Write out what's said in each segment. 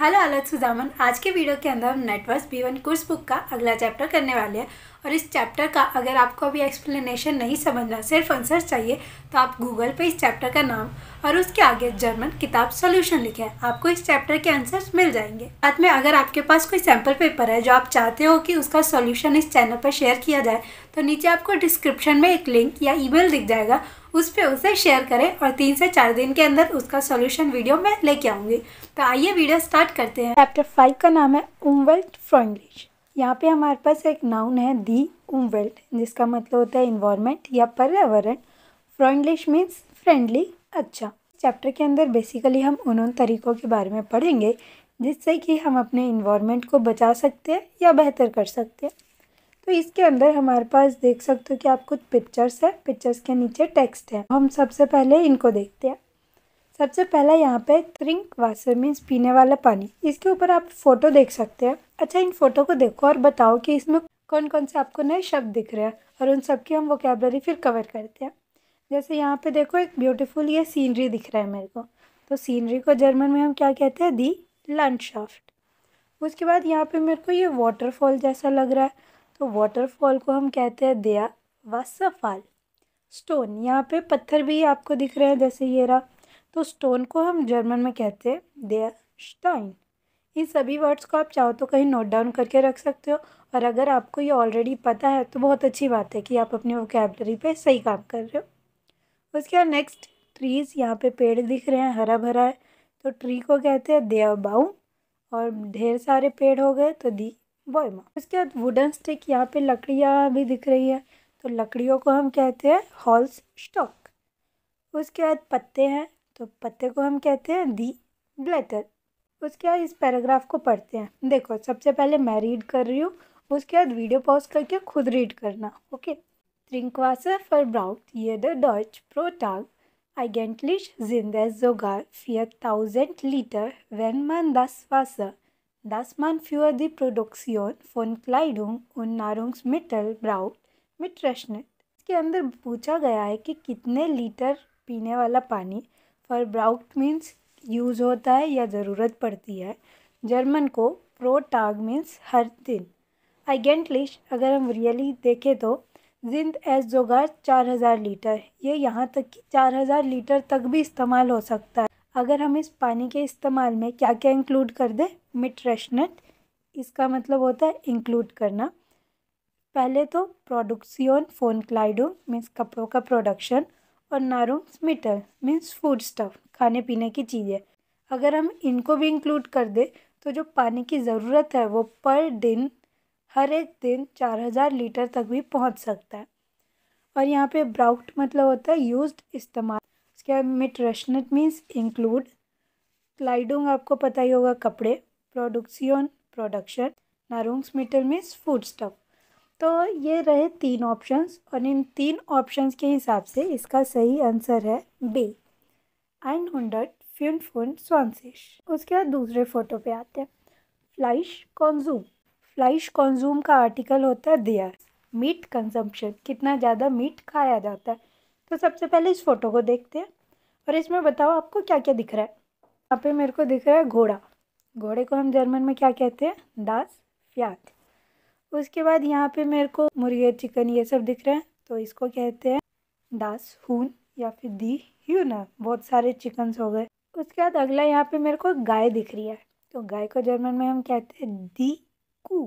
Hello अलग सुजामन आज के वीडियो के अंदर हम नेटवर्स बी वन कोर्स बुक का अगला चैप्टर करने वाले हैं और इस चैप्टर का अगर आपको अभी एक्सप्लेनेशन नहीं समझना सिर्फ आंसर चाहिए तो आप गूगल पे इस चैप्टर का नाम और उसके आगे जर्मन किताब सोल्यूशन लिखे हैं आपको इस चैप्टर के आंसर्स मिल जाएंगे साथ में अगर आपके पास कोई सैम्पल पेपर है जो आप चाहते हो कि उसका सोल्यूशन इस चैनल पर शेयर किया जाए तो नीचे आपको डिस्क्रिप्शन में एक लिंक या ईमेल दिख जाएगा उस पर उसे शेयर करें और तीन से चार दिन के अंदर उसका सोल्यूशन वीडियो में लेके आऊँगी तो आइए वीडियो स्टार्ट करते हैं चैप्टर फाइव का नाम है उमवेल्ट इंग्लिश यहाँ पे हमारे पास एक नाउन है दी उमवेल्ट um, जिसका मतलब होता है इन्वायरमेंट या पर्यावरण फ्रेंडलिश मीन्स फ्रेंडली अच्छा चैप्टर के अंदर बेसिकली हम उन तरीक़ों के बारे में पढ़ेंगे जिससे कि हम अपने इन्वायरमेंट को बचा सकते हैं या बेहतर कर सकते हैं तो इसके अंदर हमारे पास देख सकते हो कि आप कुछ पिक्चर्स है पिक्चर्स के नीचे टेक्स्ट है हम सबसे पहले इनको देखते हैं सबसे पहला यहाँ पे थ्रिंक वाशर मीन्स पीने वाला पानी इसके ऊपर आप फोटो देख सकते हैं अच्छा इन फोटो को देखो और बताओ कि इसमें कौन कौन से आपको नए शब्द दिख रहे हैं और उन सब की हम वोकेबलरी फिर कवर करते हैं जैसे यहाँ पे देखो एक ब्यूटीफुल ये सीनरी दिख रहा है मेरे को तो सीनरी को जर्मन में हम क्या कहते हैं दी लैंडशाफ्ट उसके बाद यहाँ पे मेरे को ये वाटरफॉल जैसा लग रहा है तो वाटरफॉल को हम कहते हैं दिया व सफाल स्टोन यहाँ पे पत्थर भी आपको दिख रहे हैं जैसे ये रहा तो स्टोन को हम जर्मन में कहते हैं देयर स्टाइन इन सभी वर्ड्स को आप चाहो तो कहीं नोट डाउन करके रख सकते हो और अगर आपको ये ऑलरेडी पता है तो बहुत अच्छी बात है कि आप अपनी वोकेबलरी पे सही काम कर रहे हो उसके बाद नेक्स्ट ट्रीज़ यहाँ पे पेड़ दिख रहे हैं हरा भरा है तो ट्री को कहते हैं देव बाउम और ढेर सारे पेड़ हो गए तो दी बॉयमा उसके बाद वुडन स्टिक यहाँ पे लकड़ियाँ भी दिख रही है तो लकड़ियों को हम कहते हैं हॉल्स स्टॉक उसके बाद पत्ते हैं तो पत्ते को हम कहते हैं दी ब्लेटर उसके बाद इस पैराग्राफ को पढ़ते हैं देखो सबसे पहले मैं रीड कर रही हूँ उसके बाद वीडियो पॉज करके खुद रीड करना ओके ट्रिंकवासर फर ब्राउट ये द डॉच प्रोटाग आइगेंटलिश जिंदेस जोगार फियर थाउजेंड लीटर वेन मन दस वासर दस मन फ्यूअर दी प्रोडक्सियन फोन क्लाइडोंग उन नारोंग्स मिटल ब्राउट मिट्रशन इसके अंदर पूछा गया है कि कितने लीटर पीने वाला पानी ब्राउट मीन्स यूज़ होता है या ज़रूरत पड़ती है जर्मन को प्रो टाग मीन्स हर दिन आइगेंटलिश अगर हम रियली देखें तो जिंद एस जोगा चार हज़ार लीटर ये यहाँ तक कि चार हज़ार लीटर तक भी इस्तेमाल हो सकता है अगर हम इस पानी के इस्तेमाल में क्या क्या इंक्लूड कर दें मिट्रेशनट इसका मतलब होता है इंक्लूड करना पहले तो प्रोडक्सियोन फोन क्लाइडो मीन्स कपड़ों का प्रोडक्शन और नारू मीटर मीन्स फूड स्टफ खाने पीने की चीज़ें अगर हम इनको भी इंक्लूड कर दें तो जो पानी की ज़रूरत है वो पर दिन हर एक दिन चार हज़ार लीटर तक भी पहुंच सकता है और यहाँ पे ब्राउट मतलब होता है यूज्ड इस्तेमाल उसके बाद मिट रशनट मीन्स इंक्लूड क्लाइडोंग आपको पता ही होगा कपड़े प्रोडक्सियोन प्रोडक्शन नारूंग्स मिटल मीन्स फूड स्टफ तो ये रहे तीन ऑप्शंस और इन तीन ऑप्शंस के हिसाब से इसका सही आंसर है बी फ्यून फोन स्वांसिश उसके बाद दूसरे फोटो पे आते हैं फ्लाइश कॉन्जूम फ्लाइश कॉन्जूम का आर्टिकल होता है दियर मीट कंजम्पशन कितना ज़्यादा मीट खाया जाता है तो सबसे पहले इस फोटो को देखते हैं और इसमें बताओ आपको क्या क्या दिख रहा है यहाँ पे मेरे को दिख रहा है घोड़ा घोड़े को हम जर्मन में क्या कहते हैं दास फ्यात उसके बाद यहाँ पे मेरे को मुर्गी चिकन ये सब दिख रहे हैं तो इसको कहते हैं दास हून या फिर दी यू ना बहुत सारे चिकन्स हो गए उसके बाद अगला यहाँ पे मेरे को गाय दिख रही है तो गाय को जर्मन में हम कहते हैं दी कू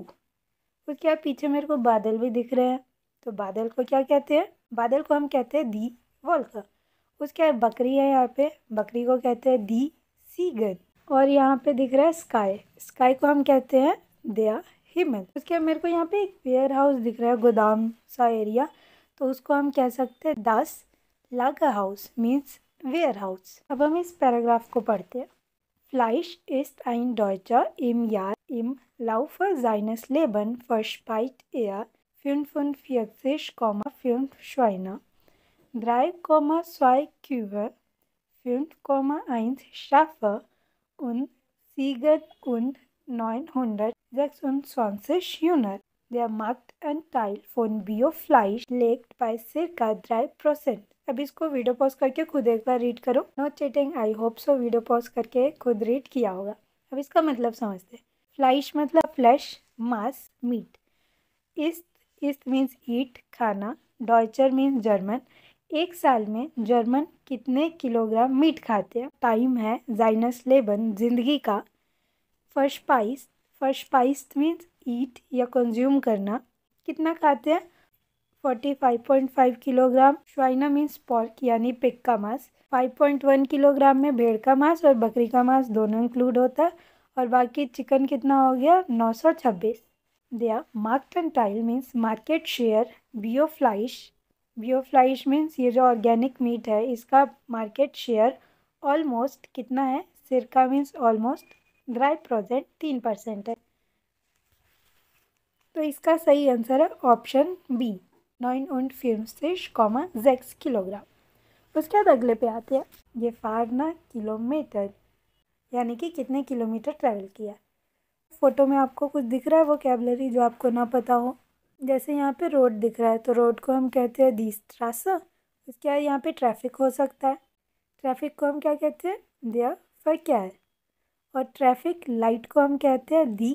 उसके बाद पीछे मेरे को बादल भी दिख रहे हैं तो बादल को क्या कहते हैं बादल को हम कहते हैं दी वोल्का उसके बाद बकरी है यहाँ पे बकरी को कहते हैं दी सीगन और यहाँ पे दिख रहा है स्काई स्काई को हम कहते हैं दया हिमल उसके मेरे को यहाँ पे एक वेयर हाउस दिख रहा है गोदाम सा एरिया तो उसको हम कह सकते हैं दस लागा हाउस मीन्स वेयर हाउस अब हम इस पैराग्राफ को पढ़ते हैं Fleisch ist ein Deutscher im Jahr im Laufe seines Lebens verspeist er 45,5 Schweine, 3,2 Kühe, 5,1 Schafe und 7 und 926 Unit. They are marked and tiled von Biofleisch legt by circa 3%. अब इसको video pause करके खुद एक बार read करो no cheating I hope so video pause करके खुद read किया होगा अब इसका मतलब समझते हैं फ्लाइश मतलब फ्लैश मास मीट इस्त इस्त मीन्स ईट खाना डॉयचर मीन्स जर्मन एक साल में जर्मन कितने किलोग्राम मीट खाते हैं टाइम है जाइनस लेबन जिंदगी का फर्शपाइस फर्शपाइस मीन्स ईट या कंज्यूम करना कितना खाते हैं forty five point five kilogram श्वाइना मीन्स पॉर्क यानी पिक का मांस फाइव पॉइंट वन किलोग्राम में भेड़ का मांस और बकरी का मांस दोनों इंक्लूड होता है और बाकी चिकन कितना हो गया नौ सौ छब्बीस दिया टाइल मीन्स मार्केट शेयर बियोफ्लाइश बियोफ्लाइश मीन्स ये जो ऑर्गेनिक मीट है इसका मार्केट शेयर ऑलमोस्ट कितना है सिरका मीन्स ऑलमोस्ट ड्राई प्रोजेक्ट तीन परसेंट है तो इसका सही आंसर है ऑप्शन बी नॉइन उन्ट फिश कॉमा जैक्स किलोग्राम उसके बाद अगले पे आते हैं ये फारना किलोमीटर यानी कि कितने किलोमीटर ट्रैवल किया फ़ोटो में आपको कुछ दिख रहा है वो कैबलरी जो आपको ना पता हो जैसे यहाँ पे रोड दिख रहा है तो रोड को हम कहते हैं दी स्ट्रासा उसके बाद यहाँ पे ट्रैफिक हो सकता है ट्रैफिक को हम क्या कहते हैं दिया फर क्या है और ट्रैफिक लाइट को हम कहते हैं दी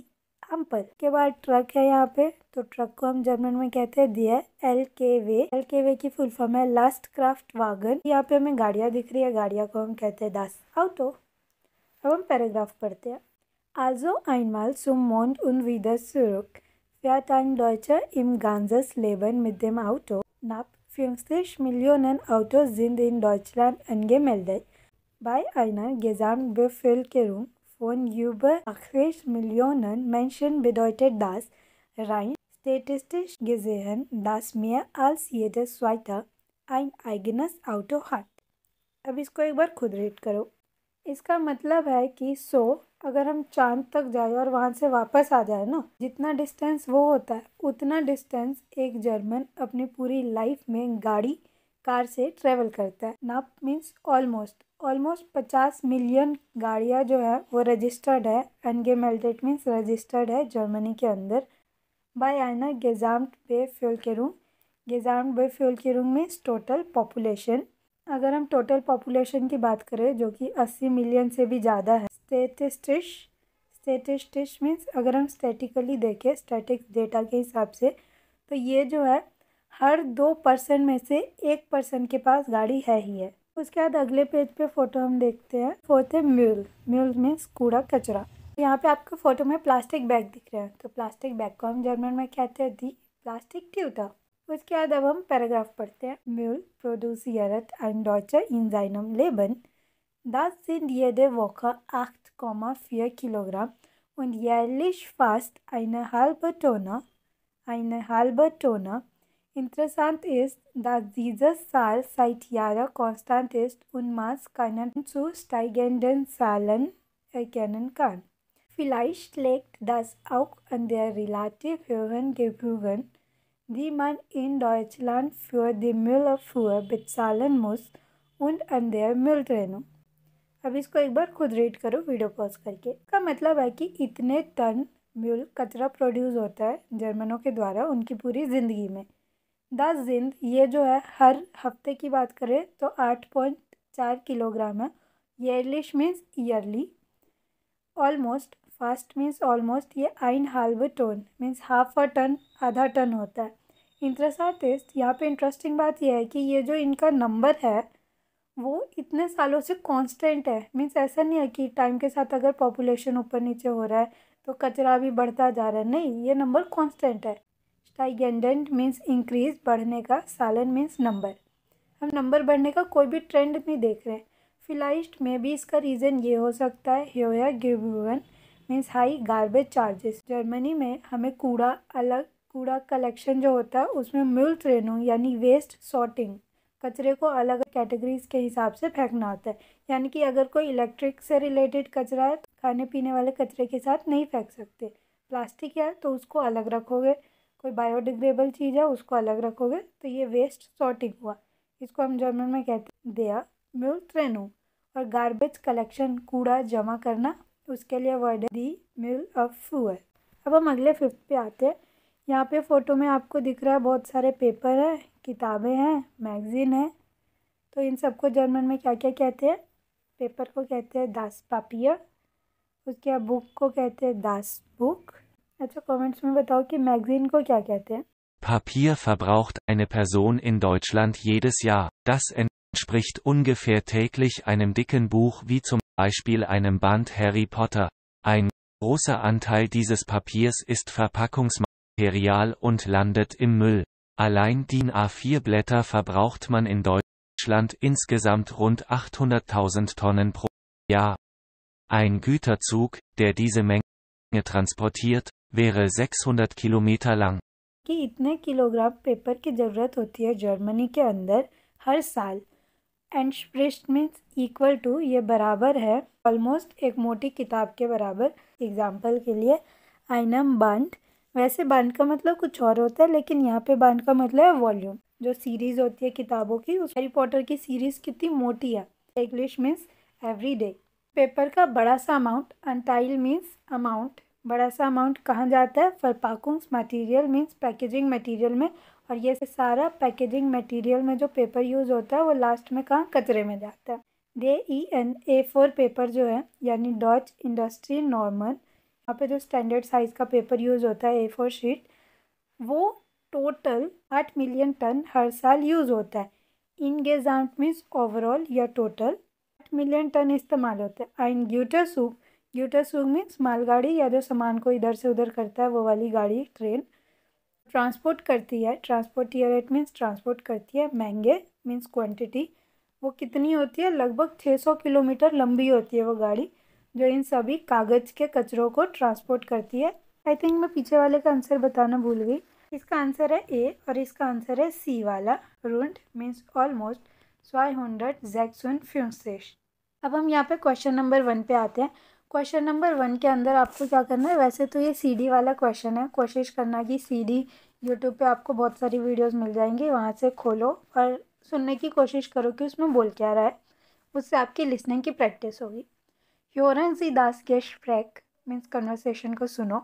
एम्पल के बाद ट्रक है यहाँ पे तो ट्रक को हम जर्मन में कहते हैं दिया एल के वे एल के वे की फुल फॉर्म है लास्ट क्राफ्ट वागन यहाँ पे हमें गाड़िया दिख रही है गाड़िया को हम कहते हैं दास आउटो अब हम पैराग्राफ पढ़ते हैं आल्जो आइनमाल सुम मोन्ट उन विदर्स फ्यात आइन डॉचर इम गांजस लेबन मिद दम आउटो नाप फिफ्स मिलियन एन आउटो जिंद इन डॉचलैंड अनगे मेल दाई आइनर गेजाम बे फिल के रूम von über 80 Millionen Menschen bedeutet das rein statistisch gesehen, dass mehr als jeder zweite ein eigenes Auto hat अब इसको एक बार खुद रीड करो इसका मतलब है कि सो अगर हम चांद तक जाए और वहाँ से वापस आ जाए ना जितना डिस्टेंस वो होता है उतना डिस्टेंस एक जर्मन अपनी पूरी लाइफ में गाड़ी कार से ट्रेवल करता है नाप मीन्स ऑलमोस्ट ऑलमोस्ट पचास मिलियन गाड़ियाँ जो है वो रजिस्टर्ड है अनगेमेल्टेड मीन्स रजिस्टर्ड है जर्मनी के अंदर बाय आना गेजाम बे फ्यूल के रूम गेजाम बे फ्यूल के रूम मीन्स टोटल पॉपुलेशन अगर हम टोटल पॉपुलेशन की बात करें जो कि अस्सी मिलियन से भी ज़्यादा है स्टेटिस्टिश स्टेटिस्टिश मीन्स अगर हम स्टेटिकली देखें स्टैटिक्स डेटा के हिसाब से तो ये जो है हर दो परसेंट में से एक परसेंट के पास गाड़ी है ही है उसके बाद अगले पेज पे फोटो हम देखते हैं फोर्थ है म्यूल म्यूल मीन्स कूड़ा कचरा यहाँ पे आपको फोटो में प्लास्टिक बैग दिख रहे हैं तो प्लास्टिक बैग को हम जर्मन में कहते हैं दी प्लास्टिक ट्यूटा उसके बाद अब हम पैराग्राफ पढ़ते हैं म्यूल प्रोड्यूस यरत एंड डॉचर इंजाइनम लेबन इन जाइनम लेबन Das sind jede Woche 8,4 Kilogramm und jährlich fast eine halbe Tonne, eine halbe Tonne Interessant ist, dass dieses Zahl seit Jahren konstant ist und man keinen zu steigenden Zahlen erkennen kann. Vielleicht liegt das auch an der relativ höheren Gebühren, die man in Deutschland für die Müllerfuhr bezahlen muss und an der Mülltrennung. अब इसको एक बार खुद read करो video pause करके का मतलब है कि इतने टन म्यूल कचरा प्रोड्यूस होता है जर्मनों के द्वारा उनकी पूरी ज़िंदगी में द जिंद ये जो है हर हफ्ते की बात करें तो आठ पॉइंट चार किलोग्राम है ईयरलिश मीन्स ईयरली ऑलमोस्ट फास्ट मीन्स ऑलमोस्ट ये आइन हाल्व टन मीन्स हाफ अ टन आधा टन होता है टेस्ट यहाँ पे इंटरेस्टिंग बात यह है कि ये जो इनका नंबर है वो इतने सालों से कांस्टेंट है मीन्स ऐसा नहीं है कि टाइम के साथ अगर पॉपुलेशन ऊपर नीचे हो रहा है तो कचरा भी बढ़ता जा रहा है नहीं ये नंबर कांस्टेंट है टाइगेंडेंट मीन्स इंक्रीज बढ़ने का सालन मीन्स नंबर हम नंबर बढ़ने का कोई भी ट्रेंड नहीं देख रहे हैं फिलाइस्ट में भी इसका रीज़न ये हो सकता है हेयर गिवन means high garbage charges Germany में हमें कूड़ा अलग कूड़ा कलेक्शन जो होता है उसमें म्यूल ट्रेनों यानी वेस्ट सॉर्टिंग कचरे को अलग कैटेगरीज के हिसाब से फेंकना होता है यानी कि अगर कोई इलेक्ट्रिक से रिलेटेड कचरा है तो खाने पीने वाले कचरे के साथ नहीं फेंक सकते प्लास्टिक है तो उसको अलग रखोगे कोई बायोडिग्रेबल चीज़ है उसको अलग रखोगे तो ये वेस्ट सॉर्टिंग हुआ इसको हम जर्मन में कहते दिया म्यूल और गार्बेज कलेक्शन कूड़ा जमा करना उसके लिए वर्ड है दी म्यूल ऑफ फ्यूअर अब हम अगले फिफ्थ पे आते हैं यहाँ पे फ़ोटो में आपको दिख रहा है बहुत सारे पेपर है किताबें हैं मैगज़ीन है तो इन सबको जर्मन में क्या क्या कहते हैं पेपर को कहते हैं दास पापिया उसके बाद बुक को कहते हैं दास बुक अच्छा कमेंट्स में बताओ कि मैगजीन को क्या कहते हैं Papier verbraucht eine Person in Deutschland jedes Jahr. Das entspricht ungefähr täglich einem dicken Buch wie zum Beispiel einem Band Harry Potter. Ein großer Anteil dieses Papiers ist Verpackungsmaterial und landet im Müll. Allein DIN A4 Blätter verbraucht man in Deutschland insgesamt rund 800.000 Tonnen pro Jahr. Ein Güterzug, der diese Menge transportiert, wäre 600 Kilometer lang. कि इतने kilogram paper की ज़रूरत होती है Germany के अंदर हर साल एंड स्प्रिस्ट मीन्स इक्वल टू ये बराबर है ऑलमोस्ट एक मोटी किताब के बराबर एग्जाम्पल के लिए आइनम बांध वैसे बांध का मतलब कुछ और होता है लेकिन यहाँ पे बांध का मतलब है वॉल्यूम जो सीरीज़ होती है किताबों की उस हैरी पॉटर की सीरीज़ कितनी मोटी है इंग्लिश मीन्स एवरी डे पेपर का बड़ा सा अमाउंट अंटाइल मीन्स अमाउंट बड़ा सा अमाउंट कहाँ जाता है फॉर मटेरियल मींस पैकेजिंग मटेरियल में और ये सारा पैकेजिंग मटेरियल में जो पेपर यूज़ होता है वो लास्ट में कहाँ कचरे में जाता है डे ई एन ए फोर पेपर जो है यानी डॉच इंडस्ट्री नॉर्मल यहाँ पे जो स्टैंडर्ड साइज़ का पेपर यूज़ होता है ए फोर शीट वो टोटल आठ मिलियन टन हर साल यूज़ होता है इन गेज मीन्स ओवरऑल या टोटल आठ मिलियन टन इस्तेमाल होता है एंड ग्यूटर सूप ग्यूटर सुग मीन्स मालगाड़ी या जो सामान को इधर से उधर करता है वो वाली गाड़ी ट्रेन ट्रांसपोर्ट करती है ट्रांसपोर्ट ईयरेट मीन्स ट्रांसपोर्ट करती है महंगे मीन्स क्वांटिटी वो कितनी होती है लगभग छः सौ किलोमीटर लंबी होती है वो गाड़ी जो इन सभी कागज़ के कचरों को ट्रांसपोर्ट करती है आई थिंक मैं पीछे वाले का आंसर बताना भूल गई इसका आंसर है ए और इसका आंसर है सी वाला रूंड मीन्स ऑलमोस्ट स्वाई हंड्रेड जैक्सुन फ्यूसेश अब हम यहाँ पे क्वेश्चन नंबर वन पे आते हैं क्वेश्चन नंबर वन के अंदर आपको क्या करना है वैसे तो ये सीडी वाला क्वेश्चन है कोशिश करना कि सीडी यूट्यूब पे आपको बहुत सारी वीडियोस मिल जाएंगी वहाँ से खोलो और सुनने की कोशिश करो कि उसमें बोल क्या रहा है उससे आपकी लिसनिंग की प्रैक्टिस होगी योरन जी दास गेश फ्रैक मीन्स कन्वर्सेशन को सुनो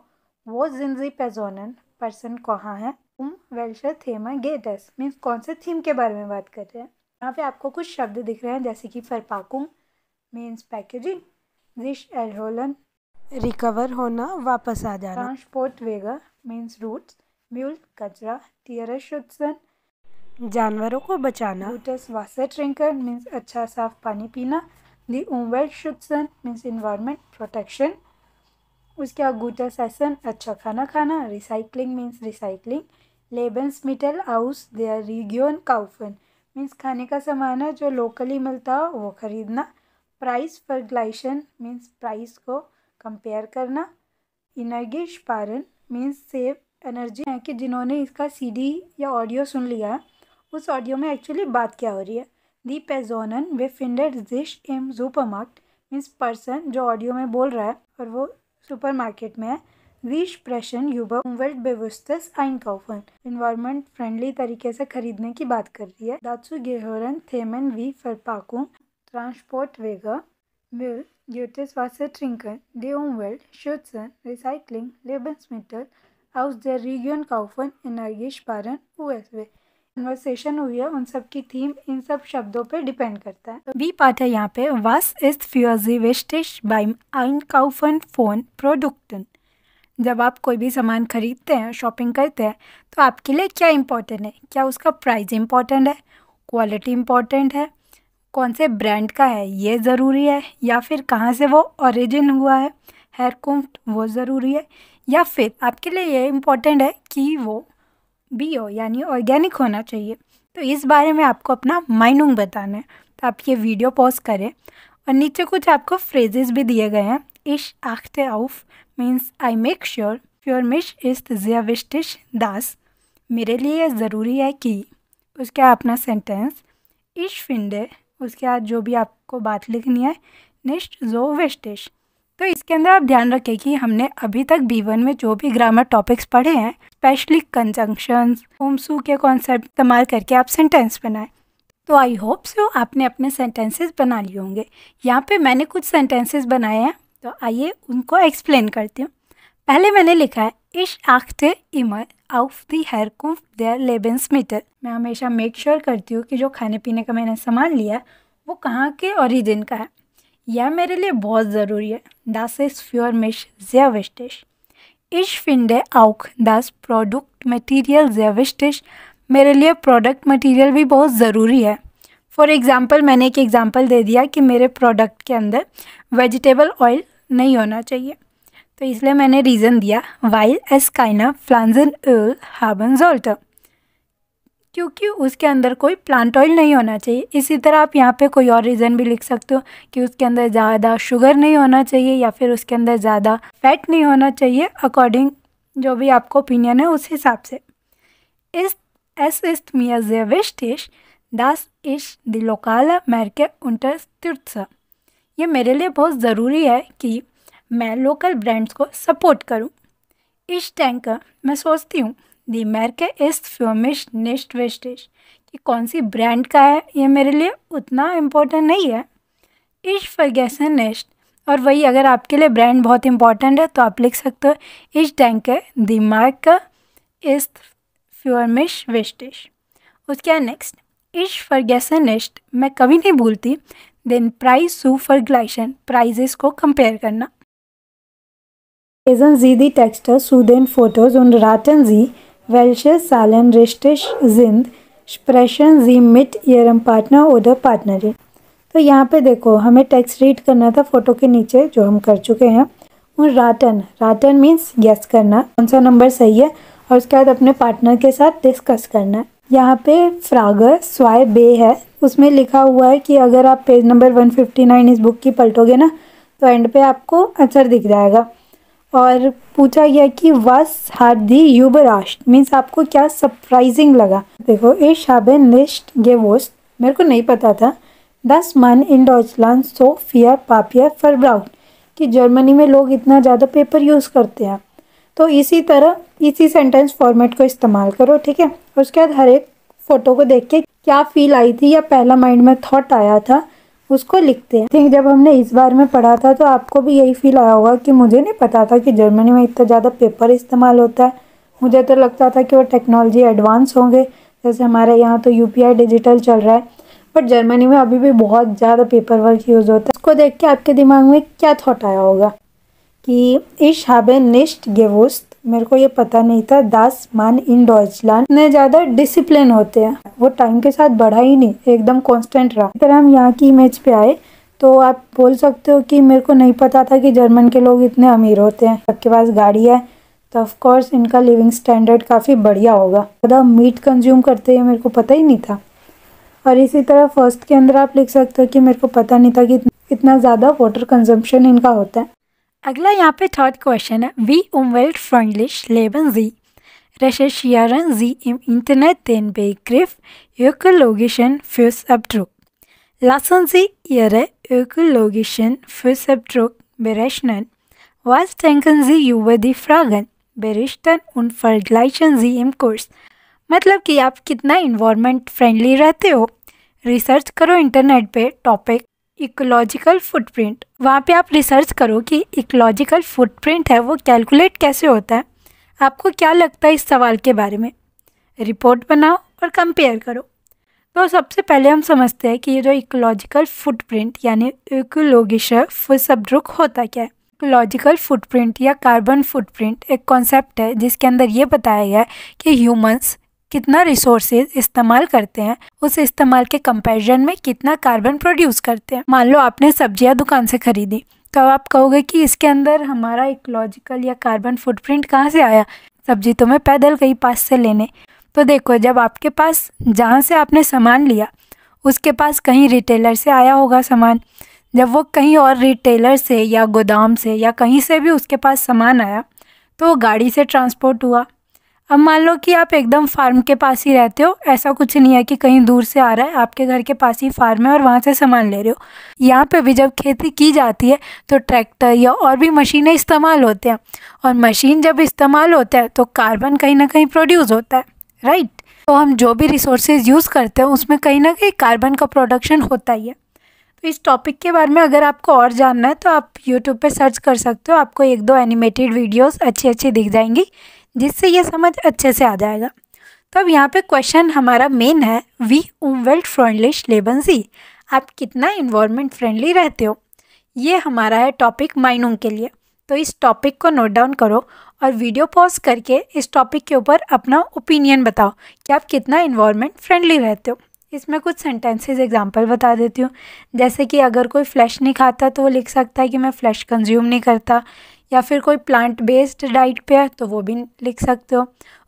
वो जिंदी पेजोनन पर्सन कहाँ है उम वेल्शर थेमा गेटस मीन्स कौन से थीम के बारे में बात कर रहे हैं यहाँ पे आपको कुछ शब्द दिख रहे हैं जैसे कि फरपाकुम मीन्स पैकेजिंग This एलहोलन रिकवर होना वापस आ जाना ट्रांसपोर्ट वेगा मीन्स रूट्स म्यूल कचरा टीयरशुत्सन जानवरों को बचाना गूटस वासर ट्रिंकर मीन्स अच्छा साफ पानी पीना दी ओमवेल शुद्धन मीन्स इन्वायरमेंट प्रोटेक्शन उसके बाद गुटर एसन अच्छा खाना खाना रिसाइकलिंग मीन्स रिसाइकलिंग लेबन्स मिटल हाउस देयर रिग्योन काउफन मीन्स खाने का सामान है जो लोकली मिलता हो वो ख़रीदना प्राइस फर्गलाइशन मीन्स प्राइस को कंपेयर करना इनर्गी पारन मीन्स सेव एनर्जी है कि जिन्होंने इसका सीडी या ऑडियो सुन लिया उस ऑडियो में एक्चुअली बात क्या हो रही है दी पेजोनन वे फिंडर जिश एम सुपरमार्केट मीन्स पर्सन जो ऑडियो में बोल रहा है और वो सुपरमार्केट में है वीश प्रेशन युवा वर्ल्ड बेवस्तस आइनकाउफन इन्वायरमेंट फ्रेंडली तरीके से खरीदने की बात कर रही है दातु गेहोरन थेमन वी फरपाकू transportwegen will durch das Wasser trinken, die Umwelt schützen, Recycling, Lebensmittel aus der Region kaufen, Energie sparen, USW conversation हुई है उन सब की थीम इन सब शब्दों पे डिपेंड करता है बी तो पार्ट है यहाँ पे वस इज फ्यूजी वेस्टिश बाई आइन काउफन फोन प्रोडक्टन जब आप कोई भी सामान खरीदते हैं शॉपिंग करते हैं तो आपके लिए क्या इम्पोर्टेंट है क्या उसका प्राइस इम्पोर्टेंट है क्वालिटी इम्पोर्टेंट है कौन से ब्रांड का है ये ज़रूरी है या फिर कहाँ से वो ओरिजिन हुआ है हेयर कोम्ड वो ज़रूरी है या फिर आपके लिए ये इम्पोर्टेंट है कि वो बी यानी ऑर्गेनिक होना चाहिए तो इस बारे में आपको अपना माइनिंग बताना है तो आप ये वीडियो पॉज करें और नीचे कुछ आपको फ्रेजेस भी दिए गए हैं इश आखते आउफ मीन्स आई मेक श्योर प्योर मिश इस जियाविष्टिश दास मेरे लिए ज़रूरी है कि उसका अपना सेंटेंस इश फिंडे उसके बाद जो भी आपको बात लिखनी है निस्ट जो वेस्टेश तो इसके अंदर आप ध्यान रखें कि हमने अभी तक बी वन में जो भी ग्रामर टॉपिक्स पढ़े हैं स्पेशली कंजंक्शन ओमसू के कॉन्सेप्ट इस्तेमाल करके आप सेंटेंस बनाएं तो आई होप सो आपने अपने सेंटेंसेस बना लिए होंगे यहाँ पे मैंने कुछ सेंटेंसेस बनाए हैं तो आइए उनको एक्सप्लेन करती हूँ पहले मैंने लिखा है ich achte immer auf die Herkunft der Lebensmittel. मैं हमेशा मेक श्योर sure करती हूँ कि जो खाने पीने का मैंने सामान लिया वो कहाँ के ओरिजिन का है यह मेरे लिए बहुत ज़रूरी है दास इज़ फ्योर मिश sehr इश Ich finde दास प्रोडक्ट मटीरियल sehr मेरे लिए प्रोडक्ट मटीरियल भी बहुत ज़रूरी है फॉर एग्ज़ाम्पल मैंने एक एग्ज़ाम्पल दे दिया कि मेरे प्रोडक्ट के अंदर वेजिटेबल ऑयल नहीं होना चाहिए तो इसलिए मैंने रीज़न दिया वाइल काइना फ्लानजन ऑयल हाबन जोल्ट क्योंकि उसके अंदर कोई प्लांट ऑयल नहीं होना चाहिए इसी तरह आप यहाँ पे कोई और रीज़न भी लिख सकते हो कि उसके अंदर ज़्यादा शुगर नहीं होना चाहिए या फिर उसके अंदर ज़्यादा फैट नहीं होना चाहिए अकॉर्डिंग जो भी आपको ओपिनियन है उस हिसाब से इस Es ist mir sehr wichtig, dass ich die lokale ये मेरे लिए बहुत ज़रूरी है कि मैं लोकल ब्रांड्स को सपोर्ट करूं। इस टैंक का मैं सोचती हूँ दी मैरके इस फ्योमिश नेस्ट वेस्टेज कि कौन सी ब्रांड का है ये मेरे लिए उतना इम्पोर्टेंट नहीं है इश फर्गेसन नेस्ट और वही अगर आपके लिए ब्रांड बहुत इंपॉर्टेंट है तो आप लिख सकते हो इस टैंक है दी मार्क का इस फ्योरमिश वेस्टेज उसके बाद नेक्स्ट इश फर्गेसन नेस्ट मैं कभी नहीं भूलती देन प्राइस सू फॉर ग्लाइशन प्राइजेस को कंपेयर करना Ezen the texture Suden photos und raten Sie, welche Zahlen richtig sind. Sprechen Sie mit Ihrem Partner oder Partnerin. तो यहाँ पे देखो हमें टेक्स्ट रीड करना था फोटो के नीचे जो हम कर चुके हैं उन राटन राटन मीन्स यस करना कौन सा नंबर सही है और उसके बाद अपने पार्टनर के साथ डिस्कस करना यहाँ पे फ्रागर स्वाय बे है उसमें लिखा हुआ है कि अगर आप पेज नंबर 159 इस बुक की पलटोगे ना तो एंड पे आपको असर दिख जाएगा और पूछा गया कि वस हार्दी यूबराश्ट मीन्स आपको क्या सरप्राइजिंग लगा देखो ए शाबे लिस्ट वोस्ट मेरे को नहीं पता था दस मन इन डॉचलैंड सो फियर पापियर फर ब्राउन कि जर्मनी में लोग इतना ज़्यादा पेपर यूज़ करते हैं तो इसी तरह इसी सेंटेंस फॉर्मेट को इस्तेमाल करो ठीक है उसके बाद हर एक फ़ोटो को देख के क्या फील आई थी या पहला माइंड में थॉट आया था उसको लिखते हैं थिंक जब हमने इस बार में पढ़ा था तो आपको भी यही फील आया होगा कि मुझे नहीं पता था कि जर्मनी में इतना ज़्यादा पेपर इस्तेमाल होता है मुझे तो लगता था कि वो टेक्नोलॉजी एडवांस होंगे जैसे हमारे यहाँ तो यू डिजिटल चल रहा है बट जर्मनी में अभी भी बहुत ज़्यादा पेपर वर्क यूज़ होता है उसको देख के आपके दिमाग में क्या थाट आया होगा कि इश हैबे निश्ट गेवोस्त मेरे को ये पता नहीं था दास मान इन डॉइचलैंड इतने ज्यादा डिसिप्लिन होते हैं वो टाइम के साथ बढ़ा ही नहीं एकदम कॉन्स्टेंट रहा अगर हम यहाँ की इमेज पे आए तो आप बोल सकते हो कि मेरे को नहीं पता था कि जर्मन के लोग इतने अमीर होते हैं सबके पास गाड़ी है तो ऑफकोर्स इनका लिविंग स्टैंडर्ड काफ़ी बढ़िया होगा ज़्यादा मीट कंज्यूम करते हैं मेरे को पता ही नहीं था और इसी तरह फर्स्ट के अंदर आप लिख सकते हो कि मेरे को पता नहीं था कि इतना ज़्यादा वाटर कंजम्पशन इनका होता है अगला यहाँ पे थर्ड क्वेश्चन है वी उमवेल्ट फ्रेंडलिश लेबन जी रशेशियरन जी इम इंटरनेट देन बे क्रिफ योकोलोगेशन फ्यूस अपड्रुक लासन जी यरे योकोलोगेशन फ्यूस अपड्रुक बेरेशनन वाज टेंकन जी युवा दी फ्रागन बेरिश्तन उन फर्टिलाइजन जी इम कोर्स मतलब कि आप कितना इन्वॉर्मेंट फ्रेंडली रहते हो रिसर्च करो इंटरनेट पर टॉपिक इकोलॉजिकल फुटप्रिंट वहाँ पे आप रिसर्च करो कि इकोलॉजिकल फुटप्रिंट है वो कैलकुलेट कैसे होता है आपको क्या लगता है इस सवाल के बारे में रिपोर्ट बनाओ और कंपेयर करो तो सबसे पहले हम समझते हैं कि ये जो इकोलॉजिकल फुटप्रिंट यानी इकोलोगिशर फुसब्रुक होता क्या है इकोलॉजिकल फुटप्रिंट या कार्बन फुटप्रिंट एक कॉन्सेप्ट है जिसके अंदर ये बताया गया है कि ह्यूमंस कितना रिसोर्सेज इस्तेमाल करते हैं उस इस्तेमाल के कंपेरिजन में कितना कार्बन प्रोड्यूस करते हैं मान लो आपने सब्जियां दुकान से खरीदी तो आप कहोगे कि इसके अंदर हमारा इकोलॉजिकल या कार्बन फुटप्रिंट कहाँ से आया सब्जी तो मैं पैदल गई पास से लेने तो देखो जब आपके पास जहाँ से आपने सामान लिया उसके पास कहीं रिटेलर से आया होगा सामान जब वो कहीं और रिटेलर से या गोदाम से या कहीं से भी उसके पास सामान आया तो गाड़ी से ट्रांसपोर्ट हुआ अब मान लो कि आप एकदम फार्म के पास ही रहते हो ऐसा कुछ नहीं है कि कहीं दूर से आ रहा है आपके घर के पास ही फार्म है और वहाँ से सामान ले रहे हो यहाँ पे भी जब खेती की जाती है तो ट्रैक्टर या और भी मशीनें इस्तेमाल होते हैं और मशीन जब इस्तेमाल होता है तो कार्बन कहीं ना कहीं प्रोड्यूस होता है राइट तो हम जो भी रिसोर्सेज यूज़ करते हैं उसमें कहीं ना कहीं कार्बन का प्रोडक्शन होता ही है तो इस टॉपिक के बारे में अगर आपको और जानना है तो आप यूट्यूब पर सर्च कर सकते हो आपको एक दो एनिमेटेड वीडियोज़ अच्छी अच्छी दिख जाएंगी जिससे ये समझ अच्छे से आ जाएगा तो अब यहाँ पे क्वेश्चन हमारा मेन है वी उमवेल्ट फ्रेंडलिश सी आप कितना इन्वायरमेंट फ्रेंडली रहते हो ये हमारा है टॉपिक माइनिंग के लिए तो इस टॉपिक को नोट डाउन करो और वीडियो पॉज करके इस टॉपिक के ऊपर अपना ओपिनियन बताओ कि आप कितना इन्वायरमेंट फ्रेंडली रहते हो इसमें कुछ सेंटेंसेस एग्जांपल बता देती हूँ जैसे कि अगर कोई फ्लैश नहीं खाता तो वो लिख सकता है कि मैं फ्लैश कंज्यूम नहीं करता या फिर कोई प्लांट बेस्ड डाइट पे है तो वो भी लिख सकते हो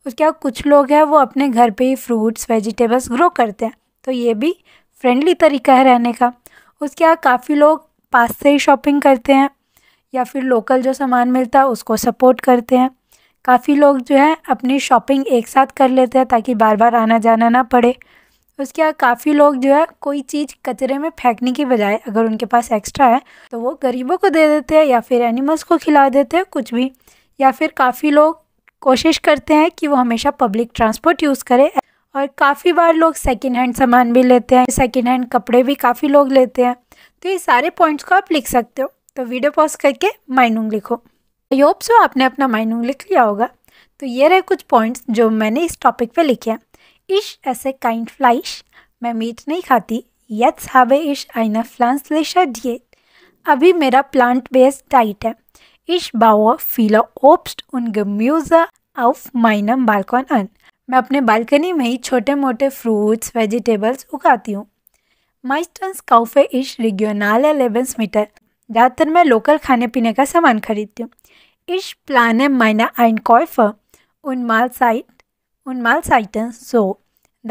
उसके बाद कुछ लोग हैं वो अपने घर पे ही फ्रूट्स वेजिटेबल्स ग्रो करते हैं तो ये भी फ्रेंडली तरीका है रहने का उसके बाद काफ़ी लोग पास से ही शॉपिंग करते हैं या फिर लोकल जो सामान मिलता है उसको सपोर्ट करते हैं काफ़ी लोग जो है अपनी शॉपिंग एक साथ कर लेते हैं ताकि बार बार आना जाना ना पड़े उसके बाद काफ़ी लोग जो है कोई चीज़ कचरे में फेंकने की बजाय अगर उनके पास एक्स्ट्रा है तो वो गरीबों को दे देते हैं या फिर एनिमल्स को खिला देते हैं कुछ भी या फिर काफ़ी लोग कोशिश करते हैं कि वो हमेशा पब्लिक ट्रांसपोर्ट यूज़ करें और काफ़ी बार लोग सेकेंड हैंड सामान भी लेते हैं सेकेंड हैंड कपड़े भी काफ़ी लोग लेते हैं तो ये सारे पॉइंट्स को आप लिख सकते हो तो वीडियो पॉज करके माइनिंग लिखो आई होप सो आपने अपना माइनिंग लिख लिया होगा तो ये रहे कुछ पॉइंट्स जो मैंने इस टॉपिक पे लिखे हैं इश ऐसे काइंड फ्लाइश मैं मीट नहीं खाती यथ हावे इश आइना फ्लांसलेशर डिएट अभी मेरा प्लांट बेस्ड डाइट है इश बाओ फीलो ओप्स्ट उन ग्यूजा ऑफ माइनम बालकॉन अन मैं अपने बालकनी में ही छोटे मोटे फ्रूट्स वेजिटेबल्स उगाती हूँ माइस्टन्स काउफे इश रिग्योनाल मीटर ज़्यादातर मैं लोकल खाने पीने का सामान खरीदती हूँ इश प्लान है माइना आइन कॉफ़ उन माल साइड und सो so.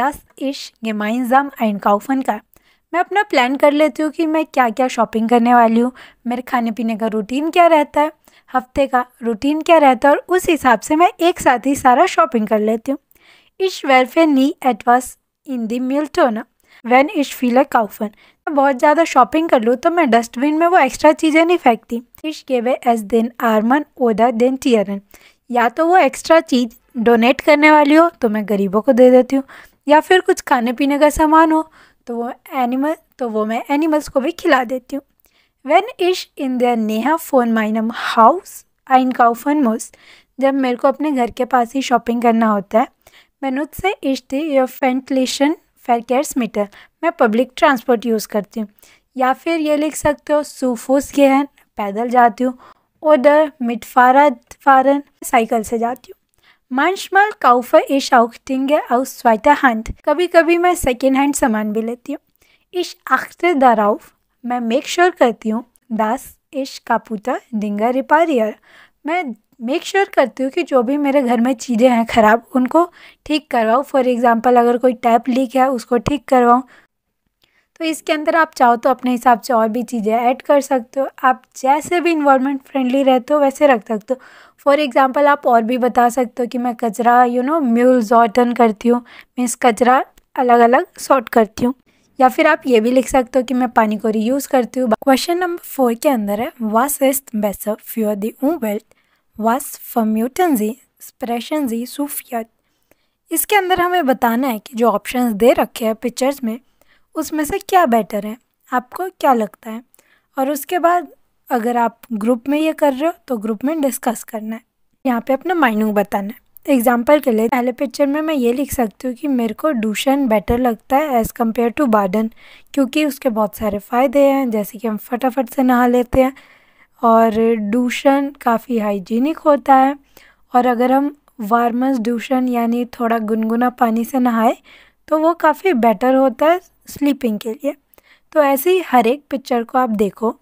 Das ist gemeinsam einkaufen का मैं अपना प्लान कर लेती हूँ कि मैं क्या क्या शॉपिंग करने वाली हूँ मेरे खाने पीने का रूटीन क्या रहता है हफ्ते का रूटीन क्या रहता है और उस हिसाब से मैं एक साथ ही सारा शॉपिंग कर लेती हूँ Ich werfe nie etwas in मिल्टोना वेन इश फील viele काउफन मैं बहुत ज़्यादा शॉपिंग कर लूँ तो मैं डस्टबिन में वो एक्स्ट्रा चीज़ें नहीं फेंकती इश के वे एस देन आर्मन ओदा देन टीयरन या तो वो एक्स्ट्रा चीज़ डोनेट करने वाली हो तो मैं गरीबों को दे देती हूँ या फिर कुछ खाने पीने का सामान हो तो वो एनिमल तो वो मैं एनिमल्स को भी खिला देती हूँ वेन इश इन दर नेहा फोन माइनम हाउस आई इन काउफन मोस जब मेरे को अपने घर के पास ही शॉपिंग करना होता है मैं नुद से इश थी योर फेंटलेशन केयर्स मीटर मैं पब्लिक ट्रांसपोर्ट यूज़ करती हूँ या फिर ये लिख सकते हो सूफोस गहन पैदल जाती हूँ उधर मिटफारा फारन साइकिल से जाती हूँ manchmal काउफर ich auch Dinge और zweiter Hand. कभी कभी मैं सेकेंड हैंड सामान भी लेती हूँ इश achte darauf, मैं मेक श्योर sure करती हूँ दास इश कापूता डिंगा रिपारियर मैं मेक श्योर sure करती हूँ कि जो भी मेरे घर में चीज़ें हैं ख़राब उनको ठीक करवाऊँ फॉर एग्ज़ाम्पल अगर कोई टैप लीक है उसको ठीक करवाऊँ तो इसके अंदर आप चाहो तो अपने हिसाब से और भी चीज़ें ऐड कर सकते हो आप जैसे भी इन्वायरमेंट फ्रेंडली रहते हो वैसे रख सकते हो फॉर एग्ज़ाम्पल आप और भी बता सकते हो कि मैं कचरा यू नो म्यूल जॉटन करती हूँ मीन्स कचरा अलग अलग सॉर्ट करती हूँ या फिर आप ये भी लिख सकते हो कि मैं पानी को रीयूज़ करती हूँ क्वेश्चन नंबर फोर के अंदर है वास इज बेसर फ्यूर दी ऊ वेल्थ वास फम्यूटन जी स्प्रेशन जी सूफियत इसके अंदर हमें बताना है कि जो ऑप्शंस दे रखे हैं पिक्चर्स में उसमें से क्या बेटर है आपको क्या लगता है और उसके बाद अगर आप ग्रुप में ये कर रहे हो तो ग्रुप में डिस्कस करना है यहाँ पे अपना माइनिंग बताना है एग्जाम्पल के लिए पहले पिक्चर में मैं ये लिख सकती हूँ कि मेरे को डूशन बेटर लगता है एज़ कम्पेयर टू बार्डन क्योंकि उसके बहुत सारे फ़ायदे हैं जैसे कि हम फटाफट से नहा लेते हैं और डूशन काफ़ी हाइजीनिक होता है और अगर हम वार्मस डूशन यानी थोड़ा गुनगुना पानी से नहाए तो वो काफ़ी बेटर होता है स्लीपिंग के लिए तो ऐसे ही हर एक पिक्चर को आप देखो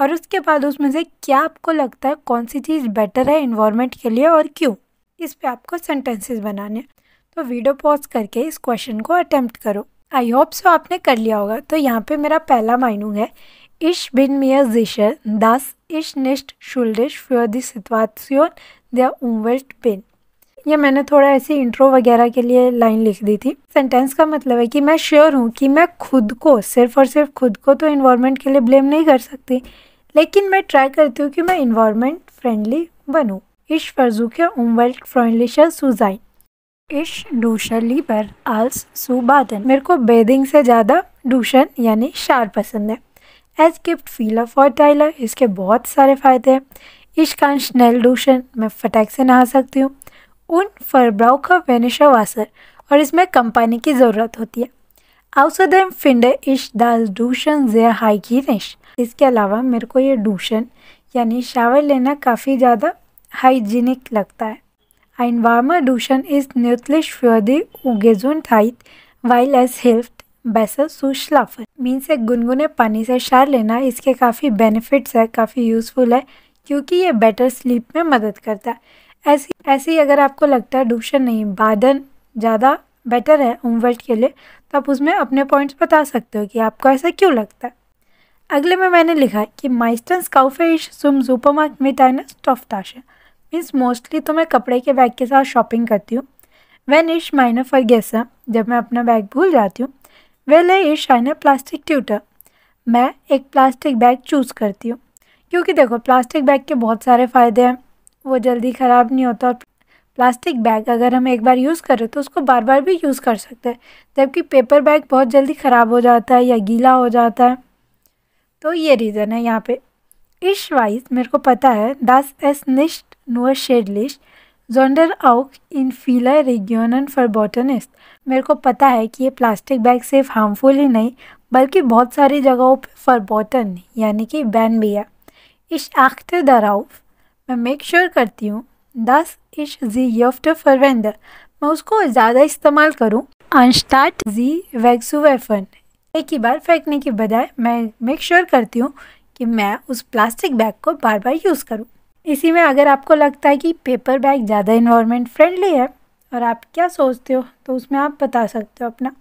और उसके बाद उसमें से क्या आपको लगता है कौन सी चीज़ बेटर है इन्वायरमेंट के लिए और क्यों इस पे आपको सेंटेंसेस बनाने तो वीडियो पॉज करके इस क्वेश्चन को अटैम्प्ट करो आई होप सो आपने कर लिया होगा तो यहाँ पे मेरा पहला माइनू है इश बिन मियर जिशर दस इश निष्ठ शुल्डिश फ्योर दिस दे दिन ये मैंने थोड़ा ऐसे इंट्रो वगैरह के लिए लाइन लिख दी थी सेंटेंस का मतलब है कि मैं श्योर हूँ कि मैं खुद को सिर्फ और सिर्फ खुद को तो इन्वायरमेंट के लिए ब्लेम नहीं कर सकती लेकिन मैं ट्राई करती हूँ कि मैं इन्वायरमेंट फ्रेंडली बनूँ इश versuche umweltfreundlicher zu sein. Ich dusche lieber als zu baden. मेरे को बेदिंग से ज़्यादा डूशन यानी शार पसंद है एज गिफ्ट फीला फॉर टाइलर इसके बहुत सारे फ़ायदे हैं इश कान स्नेल डूशन मैं फटैक से नहा सकती हूँ उन फरब्राउ का वेनिशा वासर और इसमें कंपनी की जरूरत होती है औसदम फिंडे इश दास डूशन जे हाइजीनिश इसके अलावा मेरे को ये डूशन यानी शावर लेना काफ़ी ज़्यादा हाइजीनिक लगता है एंड वार्मा डूशन इज न्यूथलिश फ्यूदी उगेजुन थाइट वाइल एस हेल्फ्ड बेसल सुशलाफर मीन से गुनगुने पानी से शार लेना इसके काफ़ी बेनिफिट्स है काफ़ी यूजफुल है क्योंकि ये बेटर स्लीप में मदद करता है ऐसी ऐसे ही अगर आपको लगता है डूशन नहीं बादन ज़्यादा बेटर है होमवर्ल्ड के लिए तो आप उसमें अपने पॉइंट्स बता सकते हो कि आपको ऐसा क्यों लगता है अगले में मैंने लिखा है कि माइस्टन काउफेश सुम मार्क में टाइना है मीन्स मोस्टली तो मैं कपड़े के बैग के साथ शॉपिंग करती हूँ वेन इश माइनर फॉर गेसा जब मैं अपना बैग भूल जाती हूँ वेल है इश आइनर प्लास्टिक ट्यूटर मैं एक प्लास्टिक बैग चूज़ करती हूँ क्योंकि देखो प्लास्टिक बैग के बहुत सारे फ़ायदे हैं वो जल्दी ख़राब नहीं होता और प्लास्टिक बैग अगर हम एक बार यूज़ करें तो उसको बार बार भी यूज़ कर सकते हैं जबकि पेपर बैग बहुत जल्दी ख़राब हो जाता है या गीला हो जाता है तो ये रीज़न है यहाँ पे इश वाइज मेरे को पता है दस एस निश्ट नोअ शेड लिस्ट जोंडर आउक इन फीला रिग्योन फॉर बॉटनिस्ट मेरे को पता है कि ये प्लास्टिक बैग सिर्फ हार्मफुल ही नहीं बल्कि बहुत सारी जगहों पर फॉर बॉटन यानी कि बैन भी है इश आखते दराउफ मैं मेक श्योर sure करती हूँ दस इश जी यफ्ट फरवेंदर मैं उसको ज़्यादा इस्तेमाल करूँ अनस्टार्ट जी वैक्सुवेफन एक ही बार फेंकने के बजाय मैं मेक श्योर sure करती हूँ कि मैं उस प्लास्टिक बैग को बार बार यूज़ करूँ इसी में अगर आपको लगता है कि पेपर बैग ज़्यादा इन्वामेंट फ्रेंडली है और आप क्या सोचते हो तो उसमें आप बता सकते हो अपना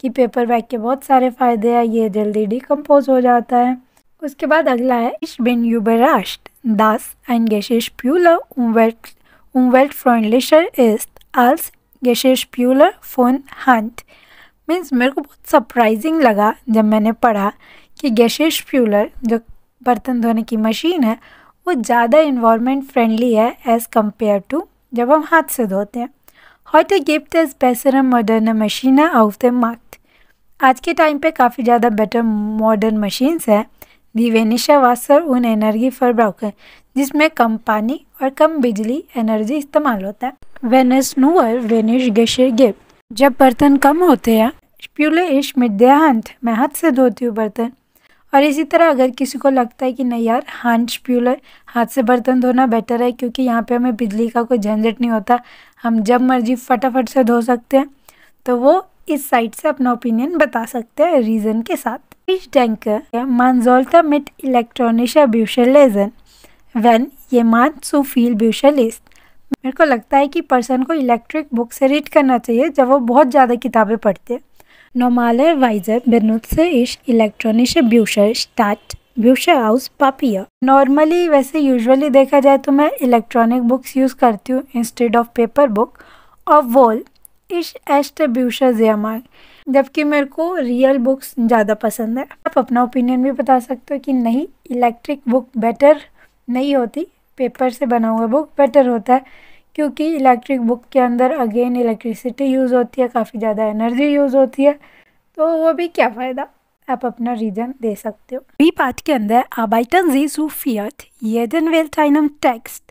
कि पेपर बैग के बहुत सारे फ़ायदे हैं ये जल्दी डिकम्पोज हो जाता है उसके बाद अगला है इश बिन यूबराश्ट दास एंड गेशेश प्यूलर उमवेल्ट उमवेल्ट फ्रॉन्डलेशर लिशर आल्स गेशेश प्यूलर फोन हंट मीन्स मेरे को बहुत सरप्राइजिंग लगा जब मैंने पढ़ा कि गैशेश प्यूलर जो बर्तन धोने की मशीन है वो ज़्यादा इन्वामेंट फ्रेंडली है एज़ कम्पेयर टू जब हम हाथ से धोते हैं हॉट ए गिफ्ट इज़ बेसर मॉडर्न मशीन है ऑफ द मार्क्ट आज के टाइम पे काफ़ी ज़्यादा बेटर मॉडर्न मशीन्स हैं दी वेनिशा वाज उन एनर्जी फॉर ब्रोकर जिसमें कम पानी और कम बिजली एनर्जी इस्तेमाल होता है वेनस नूअर वेनिश गशे गिप जब बर्तन कम होते हैं प्यूले इश मिट देहांत मैं हाथ से धोती हूँ बर्तन और इसी तरह अगर किसी को लगता है कि नहीं यार हैंड स्प्यूलर हाथ से बर्तन धोना बेटर है क्योंकि यहाँ पे हमें बिजली का कोई झंझट नहीं होता हम जब मर्जी फटाफट से धो सकते हैं तो वो इस साइड से अपना ओपिनियन बता सकते हैं रीज़न के साथ fish tanker man sollte mit elektronischer Bücher lesen, wenn jemand zu viel Bücher मेरे को लगता है कि पर्सन को इलेक्ट्रिक बुक से रीड करना चाहिए जब वो बहुत ज़्यादा किताबें पढ़ते हैं नोमाले वाइजर बेनुत से इश इलेक्ट्रॉनिश ब्यूशर स्टार्ट ब्यूशर हाउस पापिया नॉर्मली वैसे यूजुअली देखा जाए तो मैं इलेक्ट्रॉनिक बुक्स यूज़ करती हूँ इंस्टेड ऑफ पेपर बुक और वॉल इश एस्ट ब्यूशर जयमार जबकि मेरे को रियल बुक्स ज़्यादा पसंद है आप अपना ओपिनियन भी बता सकते हो कि नहीं इलेक्ट्रिक बुक बेटर नहीं होती पेपर से बना हुआ बुक बेटर होता है क्योंकि इलेक्ट्रिक बुक के अंदर अगेन इलेक्ट्रिसिटी यूज़ होती है काफ़ी ज़्यादा एनर्जी यूज़ होती है तो वो भी क्या फ़ायदा आप अपना रीज़न दे सकते हो बी पार्ट के अंदर arbeiten जी so viert jeden Welt einem Text.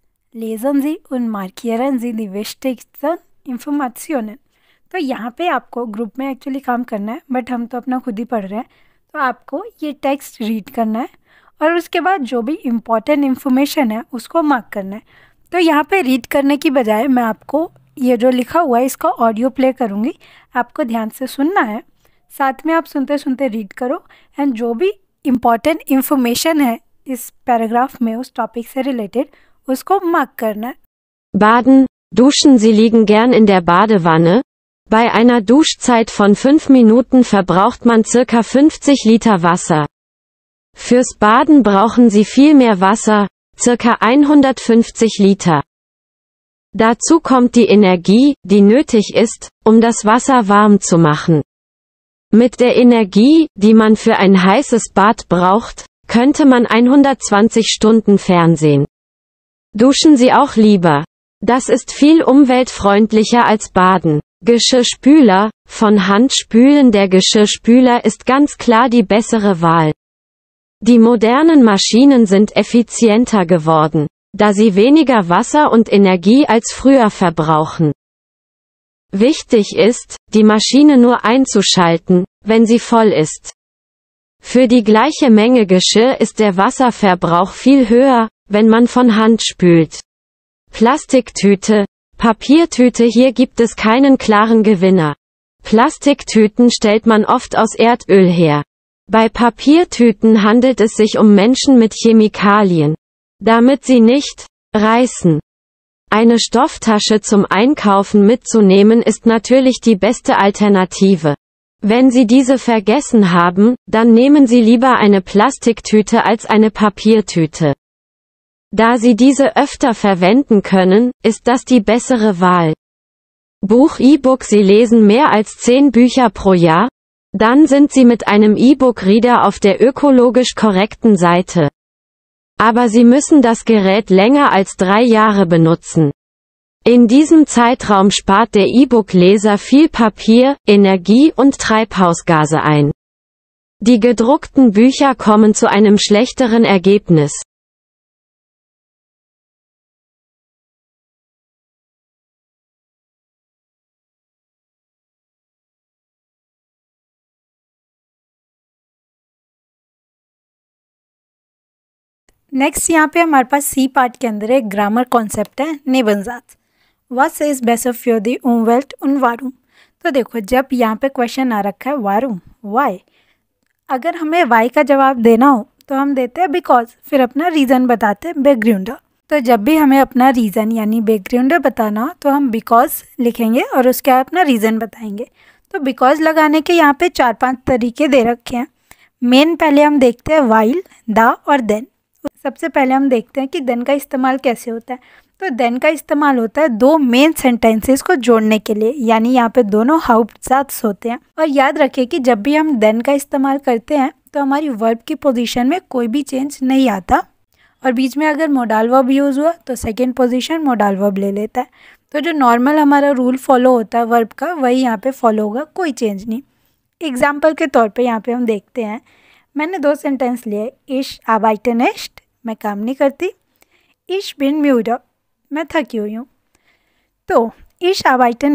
Lesen Sie und markieren Sie die wichtigsten तो यहाँ पे आपको ग्रुप में एक्चुअली काम करना है बट हम तो अपना खुद ही पढ़ रहे हैं तो आपको ये टेक्स्ट रीड करना है और उसके बाद जो भी इम्पॉर्टेंट इन्फॉर्मेशन है उसको मार्क करना है तो यहाँ पे रीड करने की बजाय मैं आपको ये जो लिखा हुआ है इसका ऑडियो प्ले करूँगी आपको ध्यान से सुनना है साथ में आप सुनते सुनते रीड करो एंड जो भी इम्पॉर्टेंट इन्फॉर्मेशन है इस पैराग्राफ में उस टॉपिक से रिलेटेड उसको मार्क करना है Baden, duschen Sie liegen gern in der Badewanne, Bei einer Duschzeit von 5 Minuten verbraucht man circa 50 Liter Wasser. Fürs Baden brauchen Sie viel mehr Wasser, circa 150 Liter. Dazu kommt die Energie, die nötig ist, um das Wasser warm zu machen. Mit der Energie, die man für ein heißes Bad braucht, könnte man 120 Stunden fernsehen. Duschen Sie auch lieber. Das ist viel umweltfreundlicher als Baden. Geschirrspüler, von Hand spülen Der Geschirrspüler ist ganz klar die bessere Wahl. Die modernen Maschinen sind effizienter geworden, da sie weniger Wasser und Energie als früher verbrauchen. Wichtig ist, die Maschine nur einzuschalten, wenn sie voll ist. Für die gleiche Menge Geschirr ist der Wasserverbrauch viel höher, wenn man von Hand spült. Plastiktüte, Papiertüte Hier gibt es keinen klaren Gewinner. Plastiktüten stellt man oft aus Erdöl her. Bei Papiertüten handelt es sich um Menschen mit Chemikalien. Damit sie nicht reißen. Eine Stofftasche zum Einkaufen mitzunehmen ist natürlich die beste Alternative. Wenn Sie diese vergessen haben, dann nehmen Sie lieber eine Plastiktüte als eine Papiertüte. Da Sie diese öfter verwenden können, ist das die bessere Wahl. Buch E-Book Sie lesen mehr als 10 Bücher pro Jahr? Dann sind Sie mit einem E-Book-Reader auf der ökologisch korrekten Seite. Aber Sie müssen das Gerät länger als drei Jahre benutzen. In diesem Zeitraum spart der E-Book-Leser viel Papier, Energie und Treibhausgase ein. Die gedruckten Bücher kommen zu einem schlechteren Ergebnis. Next यहाँ पे हमारे पास C part के अंदर एक grammar concept है निबंजात वस इज़ बेस ऑफ योर दी उम वेल्ट उन वारूम तो देखो जब यहाँ पे क्वेश्चन आ रखा है वारूम वाई अगर हमें वाई का जवाब देना हो तो हम देते हैं बिकॉज फिर अपना रीज़न बताते हैं बैकग्राउंड तो जब भी हमें अपना रीज़न यानी बैकग्राउंड बताना हो तो हम बिकॉज लिखेंगे और उसके बाद अपना रीज़न बताएंगे तो बिकॉज लगाने के यहाँ पे चार पांच तरीके दे रखे हैं मेन पहले हम देखते हैं वाइल द और देन सबसे पहले हम देखते हैं कि देन का इस्तेमाल कैसे होता है तो देन का इस्तेमाल होता है दो मेन सेंटेंसेस को जोड़ने के लिए यानी यहाँ पे दोनों हाउसाथ्स होते हैं और याद रखिए कि जब भी हम देन का इस्तेमाल करते हैं तो हमारी वर्ब की पोजीशन में कोई भी चेंज नहीं आता और बीच में अगर मोडाल वर्ब यूज़ हुआ तो सेकेंड पोजिशन मोडाल वर्ब ले लेता है तो जो नॉर्मल हमारा रूल फॉलो होता है वर्ब का वही यहाँ पर फॉलो होगा कोई चेंज नहीं एग्जाम्पल के तौर पर यहाँ पर हम देखते हैं मैंने दो सेंटेंस लिए इश आबाइटन मैं काम नहीं करती ईश बिन müde. मैं थकी हुई हूँ तो ईश arbeite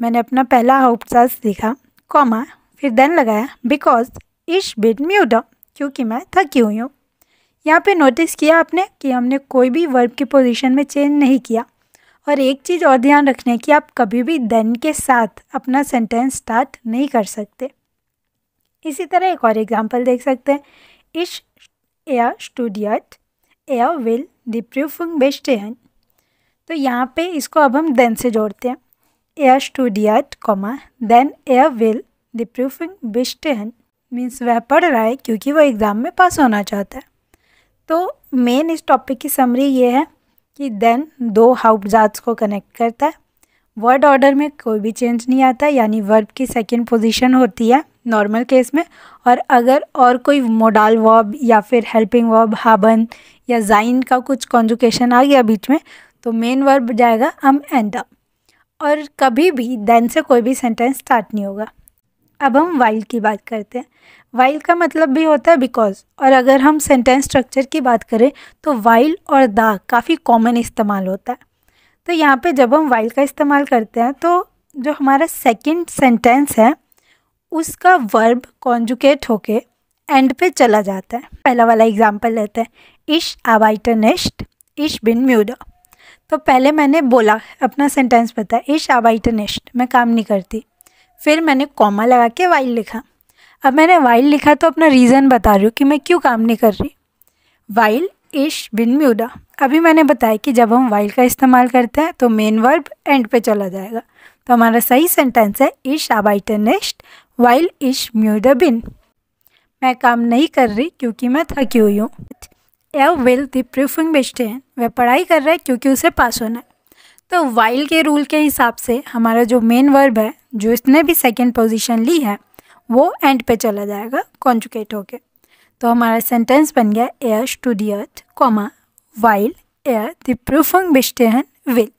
मैंने अपना पहला हाउपसास देखा कॉमा फिर देन लगाया बिकॉज इश बिन म्यूडा क्योंकि मैं थकी हुई हूँ यहाँ पे नोटिस किया आपने कि हमने कोई भी वर्ब की पोजीशन में चेंज नहीं किया और एक चीज़ और ध्यान रखने की आप कभी भी देन के साथ अपना सेंटेंस स्टार्ट नहीं कर सकते इसी तरह एक और एग्जांपल देख सकते हैं इश er studiert, er will die Prüfung bestehen. तो यहाँ पे इसको अब हम देन से जोड़ते हैं एयर स्टूडियट कॉमा देन एयर विल द प्रूफिंग बिस्टेहन मीन्स वह पढ़ रहा है क्योंकि वह एग्ज़ाम में पास होना चाहता है तो मेन इस टॉपिक की समरी ये है कि देन दो हाउपजात्स को कनेक्ट करता है वर्ड ऑर्डर में कोई भी चेंज नहीं आता यानी वर्ब की सेकंड पोजीशन होती है नॉर्मल केस में और अगर और कोई मोडाल वर्ब या फिर हेल्पिंग वर्ब हाबन या जाइन का कुछ कॉन्जुकेशन आ गया बीच में तो मेन वर्ब जाएगा अम एंड अम और कभी भी देन से कोई भी सेंटेंस स्टार्ट नहीं होगा अब हम वाइल की बात करते हैं वाइल का मतलब भी होता है बिकॉज और अगर हम सेंटेंस स्ट्रक्चर की बात करें तो वाइल और दा काफ़ी कॉमन इस्तेमाल होता है तो यहाँ पे जब हम वाइल का इस्तेमाल करते हैं तो जो हमारा सेकंड सेंटेंस है उसका वर्ब कॉन्जुकेट होके एंड पे चला जाता है पहला वाला एग्जाम्पल लेते हैं इश आवाइटनिस्ट इश बिन म्यूडा तो पहले मैंने बोला अपना सेंटेंस बताया इश आवाइटनिस्ट मैं काम नहीं करती फिर मैंने कॉमा लगा के वाइल लिखा अब मैंने वाइल लिखा तो अपना रीज़न बता रही हूँ कि मैं क्यों काम नहीं कर रही वाइल इश बिन म्यूडा अभी मैंने बताया कि जब हम वाइल का इस्तेमाल करते हैं तो मेन वर्ब एंड पे चला जाएगा तो हमारा सही सेंटेंस है इश आबाइटनिस्ट वाइल इश म्यू द बिन मैं काम नहीं कर रही क्योंकि मैं थकी हुई हूँ एव विल द प्रूफिंग है वह पढ़ाई कर रहा है क्योंकि उसे पास होना है तो वाइल के रूल के हिसाब से हमारा जो मेन वर्ब है जो इसने भी सेकेंड पोजिशन ली है वो एंड पे चला जाएगा कॉन्जुकेट होके तो हमारा सेंटेंस बन गया एयर टू दी अर्थ कॉमा वाइल एयर द प्रूफंग है विल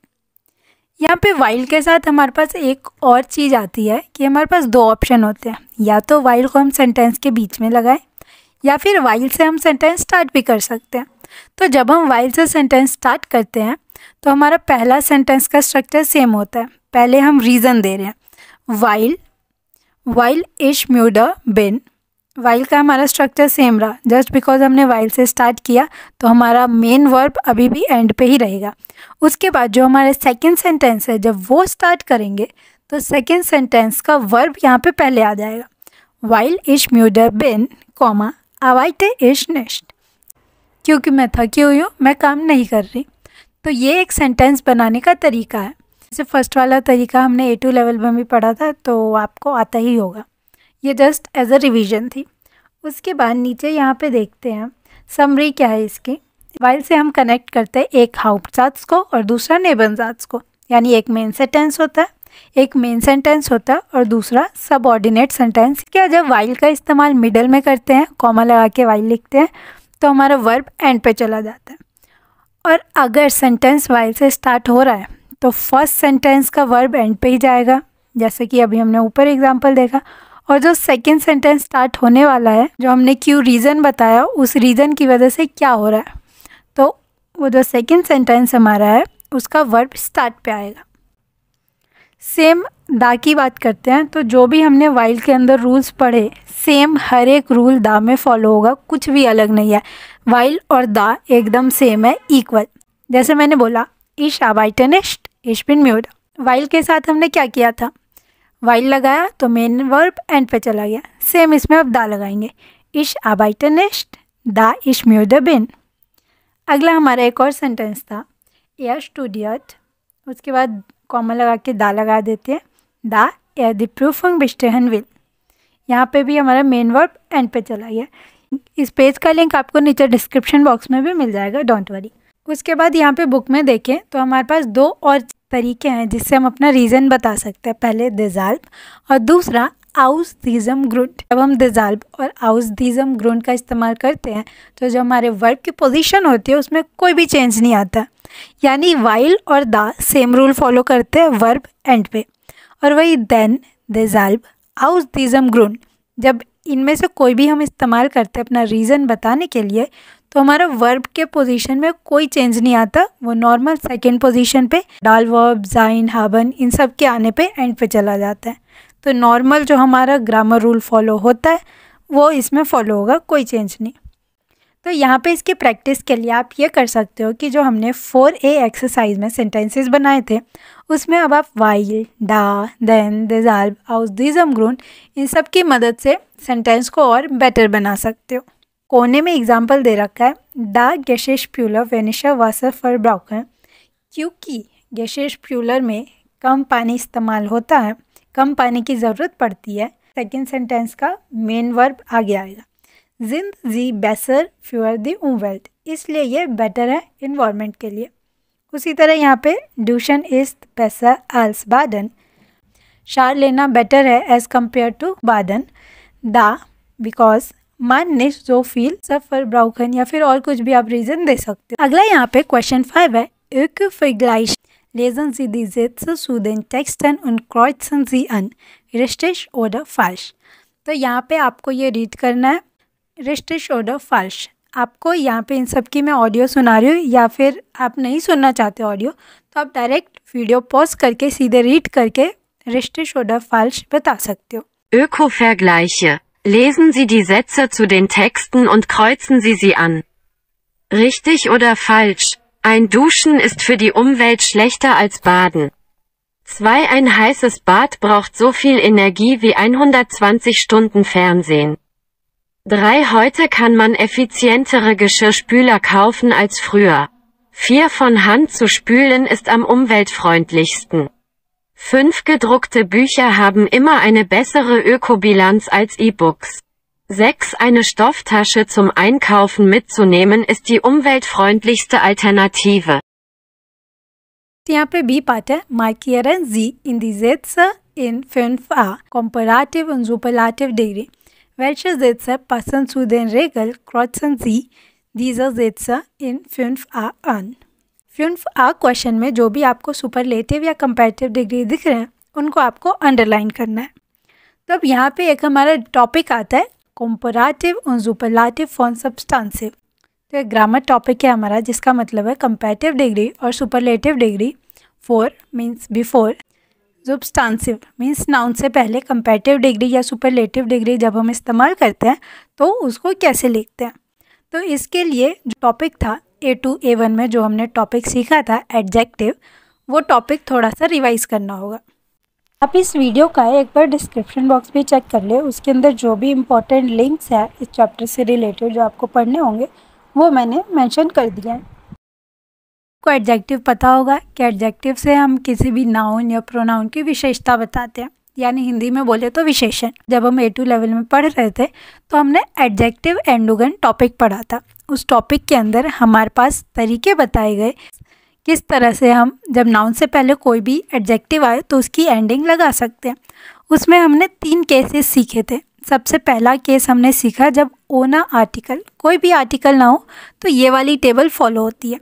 यहाँ पे वाइल के साथ हमारे पास एक और चीज़ आती है कि हमारे पास दो ऑप्शन होते हैं या तो वाइल को हम सेंटेंस के बीच में लगाएं या फिर वाइल से हम सेंटेंस स्टार्ट भी कर सकते हैं तो जब हम वाइल से सेंटेंस स्टार्ट करते हैं तो हमारा पहला सेंटेंस का स्ट्रक्चर सेम होता है पहले हम रीज़न दे रहे हैं वाइल वाइल इश म्यूडा बिन वाइल का हमारा स्ट्रक्चर सेम रहा जस्ट बिकॉज हमने वाइल से स्टार्ट किया तो हमारा मेन वर्ब अभी भी एंड पे ही रहेगा उसके बाद जो हमारे सेकेंड सेंटेंस है जब वो स्टार्ट करेंगे तो सेकेंड सेंटेंस का वर्ब यहाँ पे पहले आ जाएगा वाइल इश म्यूडर बिन कॉमा अवाइट इश नेस्ट क्योंकि मैं थकी हुई हूँ मैं काम नहीं कर रही तो ये एक सेंटेंस बनाने का तरीका है जैसे फर्स्ट वाला तरीका हमने ए टू लेवल में भी पढ़ा था तो आपको आता ही होगा ये जस्ट एज अ रिविजन थी उसके बाद नीचे यहाँ पे देखते हैं समरी क्या है इसकी वाइल से हम कनेक्ट करते हैं एक हाउपसाट्स को और दूसरा नेबनजाट्स को यानी एक मेन सेंटेंस होता है एक मेन सेंटेंस होता है और दूसरा सब ऑर्डिनेट सेंटेंस क्या जब वाइल का इस्तेमाल मिडल में करते हैं कॉमा लगा के वाइल लिखते हैं तो हमारा वर्ब एंड पे चला जाता है और अगर सेंटेंस वाइल से स्टार्ट हो रहा है तो फर्स्ट सेंटेंस का वर्ब एंड पे ही जाएगा जैसे कि अभी हमने ऊपर एग्जाम्पल देखा और जो सेकेंड सेंटेंस स्टार्ट होने वाला है जो हमने क्यों रीज़न बताया उस रीज़न की वजह से क्या हो रहा है तो वो जो सेकेंड सेंटेंस हमारा है उसका वर्ब स्टार्ट पे आएगा सेम दा की बात करते हैं तो जो भी हमने वाइल्ड के अंदर रूल्स पढ़े सेम हर एक रूल दा में फॉलो होगा कुछ भी अलग नहीं है वाइल्ड और दा एकदम सेम है इक्वल जैसे मैंने बोला इश आबाइटनिस्ट इश बिन म्यूड वाइल्ड के साथ हमने क्या किया था वाइल लगाया तो मेन वर्ब एंड पे चला गया सेम इसमें अब दा लगाएंगे इश आबाइटर नेस्ट दा इश म्यू द बिन अगला हमारा एक और सेंटेंस था एयर स्टूडियट उसके बाद कॉमन लगा के दा लगा देते हैं दा एयर द प्रूफंग बिस्टेहन विल यहाँ पे भी हमारा मेन वर्ब एंड पे चला गया इस पेज का लिंक आपको नीचे डिस्क्रिप्शन बॉक्स में भी मिल जाएगा डोंट वरी उसके बाद यहाँ पे बुक में देखें तो हमारे पास दो और तरीके हैं जिससे हम अपना रीज़न बता सकते हैं पहले डिज़ाल्व और दूसरा आउस दीजम ग्रुंट जब हम डिज़ाल्व और आउस दीजम ग्रुंट का इस्तेमाल करते हैं तो जो हमारे वर्ब की पोजीशन होती है उसमें कोई भी चेंज नहीं आता यानी वाइल और दा सेम रूल फॉलो करते हैं वर्ब एंड पे और वही देन डिज़ाल्व आउस दीजम ग्रुंट जब इनमें से कोई भी हम इस्तेमाल करते हैं अपना रीज़न बताने के लिए तो हमारा वर्ब के पोजीशन में कोई चेंज नहीं आता वो नॉर्मल सेकेंड पोजीशन पे डाल वर्ब जाइन हाबन इन सब के आने पे एंड पे चला जाता है तो नॉर्मल जो हमारा ग्रामर रूल फॉलो होता है वो इसमें फॉलो होगा कोई चेंज नहीं तो यहाँ पे इसके प्रैक्टिस के लिए आप ये कर सकते हो कि जो हमने फोर ए एक्सरसाइज में सेंटेंसेस बनाए थे उसमें अब आप वाइल डा देन दिजाल्व आउस दिजम ग्रून इन सब की मदद से सेंटेंस को और बेटर बना सकते हो कोने में एग्जाम्पल दे रखा है द गैशेष प्यूलर वेनिशा वासर फर ब्राउकन क्योंकि गैशेष प्यूलर में कम पानी इस्तेमाल होता है कम पानी की ज़रूरत पड़ती है सेकेंड सेंटेंस का मेन वर्ब आगे आएगा जिंद जी बेसर फ्यूअर दी वेल्थ इसलिए ये बेटर है इन्वामेंट के लिए उसी तरह यहाँ पे ड्यूशन इज पैसा आल्स बादन शार लेना बेटर है एज़ कम्पेयर टू बादन दा बिकॉज जो फील सफर ब्राउखन या फिर और कुछ भी आप रीजन दे सकते हो अगला यहाँ पे क्वेश्चन फाइव है एक फिग्लाइश लेजन सी दी Sätze सुदेन den Texten und kreuzen sie an. Richtig oder falsch? तो यहाँ पे आपको ये रीड करना है रिस्टिश और फर्श आपको यहाँ पे इन सब की मैं ऑडियो सुना रही हूँ या फिर आप नहीं सुनना चाहते ऑडियो तो आप डायरेक्ट वीडियो पॉज करके सीधे रीड करके रिस्टिश और फर्श बता सकते हो एक हो फैगलाइश Lesen Sie die Sätze zu den Texten und kreuzen Sie sie an. Richtig oder falsch? Ein Duschen ist für die Umwelt schlechter als Baden. Zwei Ein heißes Bad braucht so viel Energie wie 120 Stunden Fernsehen. Drei Heute kann man effizientere Geschirrspüler kaufen als früher. Vier Von Hand zu spülen ist am umweltfreundlichsten. Fünf gedruckte Bücher haben immer eine bessere Ökobilanz als E-Books. 6. Eine Stofftasche zum Einkaufen mitzunehmen ist die umweltfreundlichste Alternative. यहाँ पे markieren Sie in die Sätze in 5a, Comparative und Superlative Degree. welche Sätze passen zu den Regeln kreuzen Sie diese Sätze in 5a an. Friends आ question में जो भी आपको superlative या competitive degree दिख रहे हैं उनको आपको अंडरलाइन करना है तो अब यहाँ पे एक हमारा टॉपिक आता है कंपराटिव और सुपरलेटिव फॉन सब्सटांसिव तो एक ग्रामर टॉपिक है हमारा जिसका मतलब है कंपेटिव डिग्री और सुपरलेटिव डिग्री फोर मीन्स बिफोर जुबस्टांसिव मीन्स नाउन से पहले कंपेटिव डिग्री या सुपरलेटिव डिग्री जब हम इस्तेमाल करते हैं तो उसको कैसे लिखते हैं तो इसके लिए जो टॉपिक था ए टू ए वन में जो हमने टॉपिक सीखा था एडजेक्टिव वो टॉपिक थोड़ा सा रिवाइज करना होगा आप इस वीडियो का एक बार डिस्क्रिप्शन बॉक्स भी चेक कर ले उसके अंदर जो भी इम्पोर्टेंट लिंक्स है इस चैप्टर से रिलेटेड जो आपको पढ़ने होंगे वो मैंने मैंशन कर दिया है आपको एडजेक्टिव पता होगा कि एडजेक्टिव से हम किसी भी नाउन या प्रोनाउन की विशेषता बताते हैं यानी हिंदी में बोले तो विशेषण जब हम ए टू लेवल में पढ़ रहे थे तो हमने एडजेक्टिव एंडोगन टॉपिक पढ़ा था उस टॉपिक के अंदर हमारे पास तरीके बताए गए किस तरह से हम जब नाउन से पहले कोई भी एडजेक्टिव आए तो उसकी एंडिंग लगा सकते हैं उसमें हमने तीन केसेस सीखे थे सबसे पहला केस हमने सीखा जब ओना आर्टिकल कोई भी आर्टिकल ना हो तो ये वाली टेबल फॉलो होती है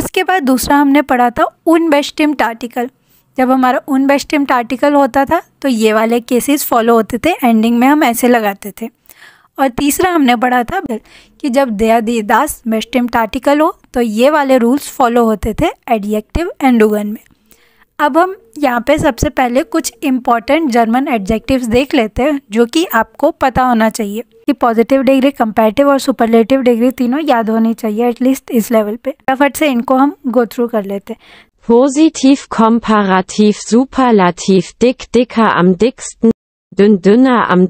उसके बाद दूसरा हमने पढ़ा था उन बेस्टिम्ट आर्टिकल जब हमारा उन बेस्टिम्ट आर्टिकल होता था तो ये वाले केसेस फॉलो होते थे एंडिंग में हम ऐसे लगाते थे और तीसरा हमने पढ़ा था कि जब दया दास बेस्टिम्ड आर्टिकल हो तो ये वाले रूल्स फॉलो होते थे एडजेक्टिव एंडुगन में अब हम यहाँ पे सबसे पहले कुछ इम्पॉर्टेंट जर्मन एडजेक्टिव्स देख लेते हैं जो कि आपको पता होना चाहिए कि पॉजिटिव डिग्री कंपेरेटिव और सुपरलेटिव डिग्री तीनों याद होनी चाहिए एटलीस्ट इस लेवल पे फटाफट से इनको हम गो थ्रू कर लेते पॉजिटिव कॉम्पारेटिव सुपरलेटिव डिक dick, dicker, am dicksten, dünn, dünner, am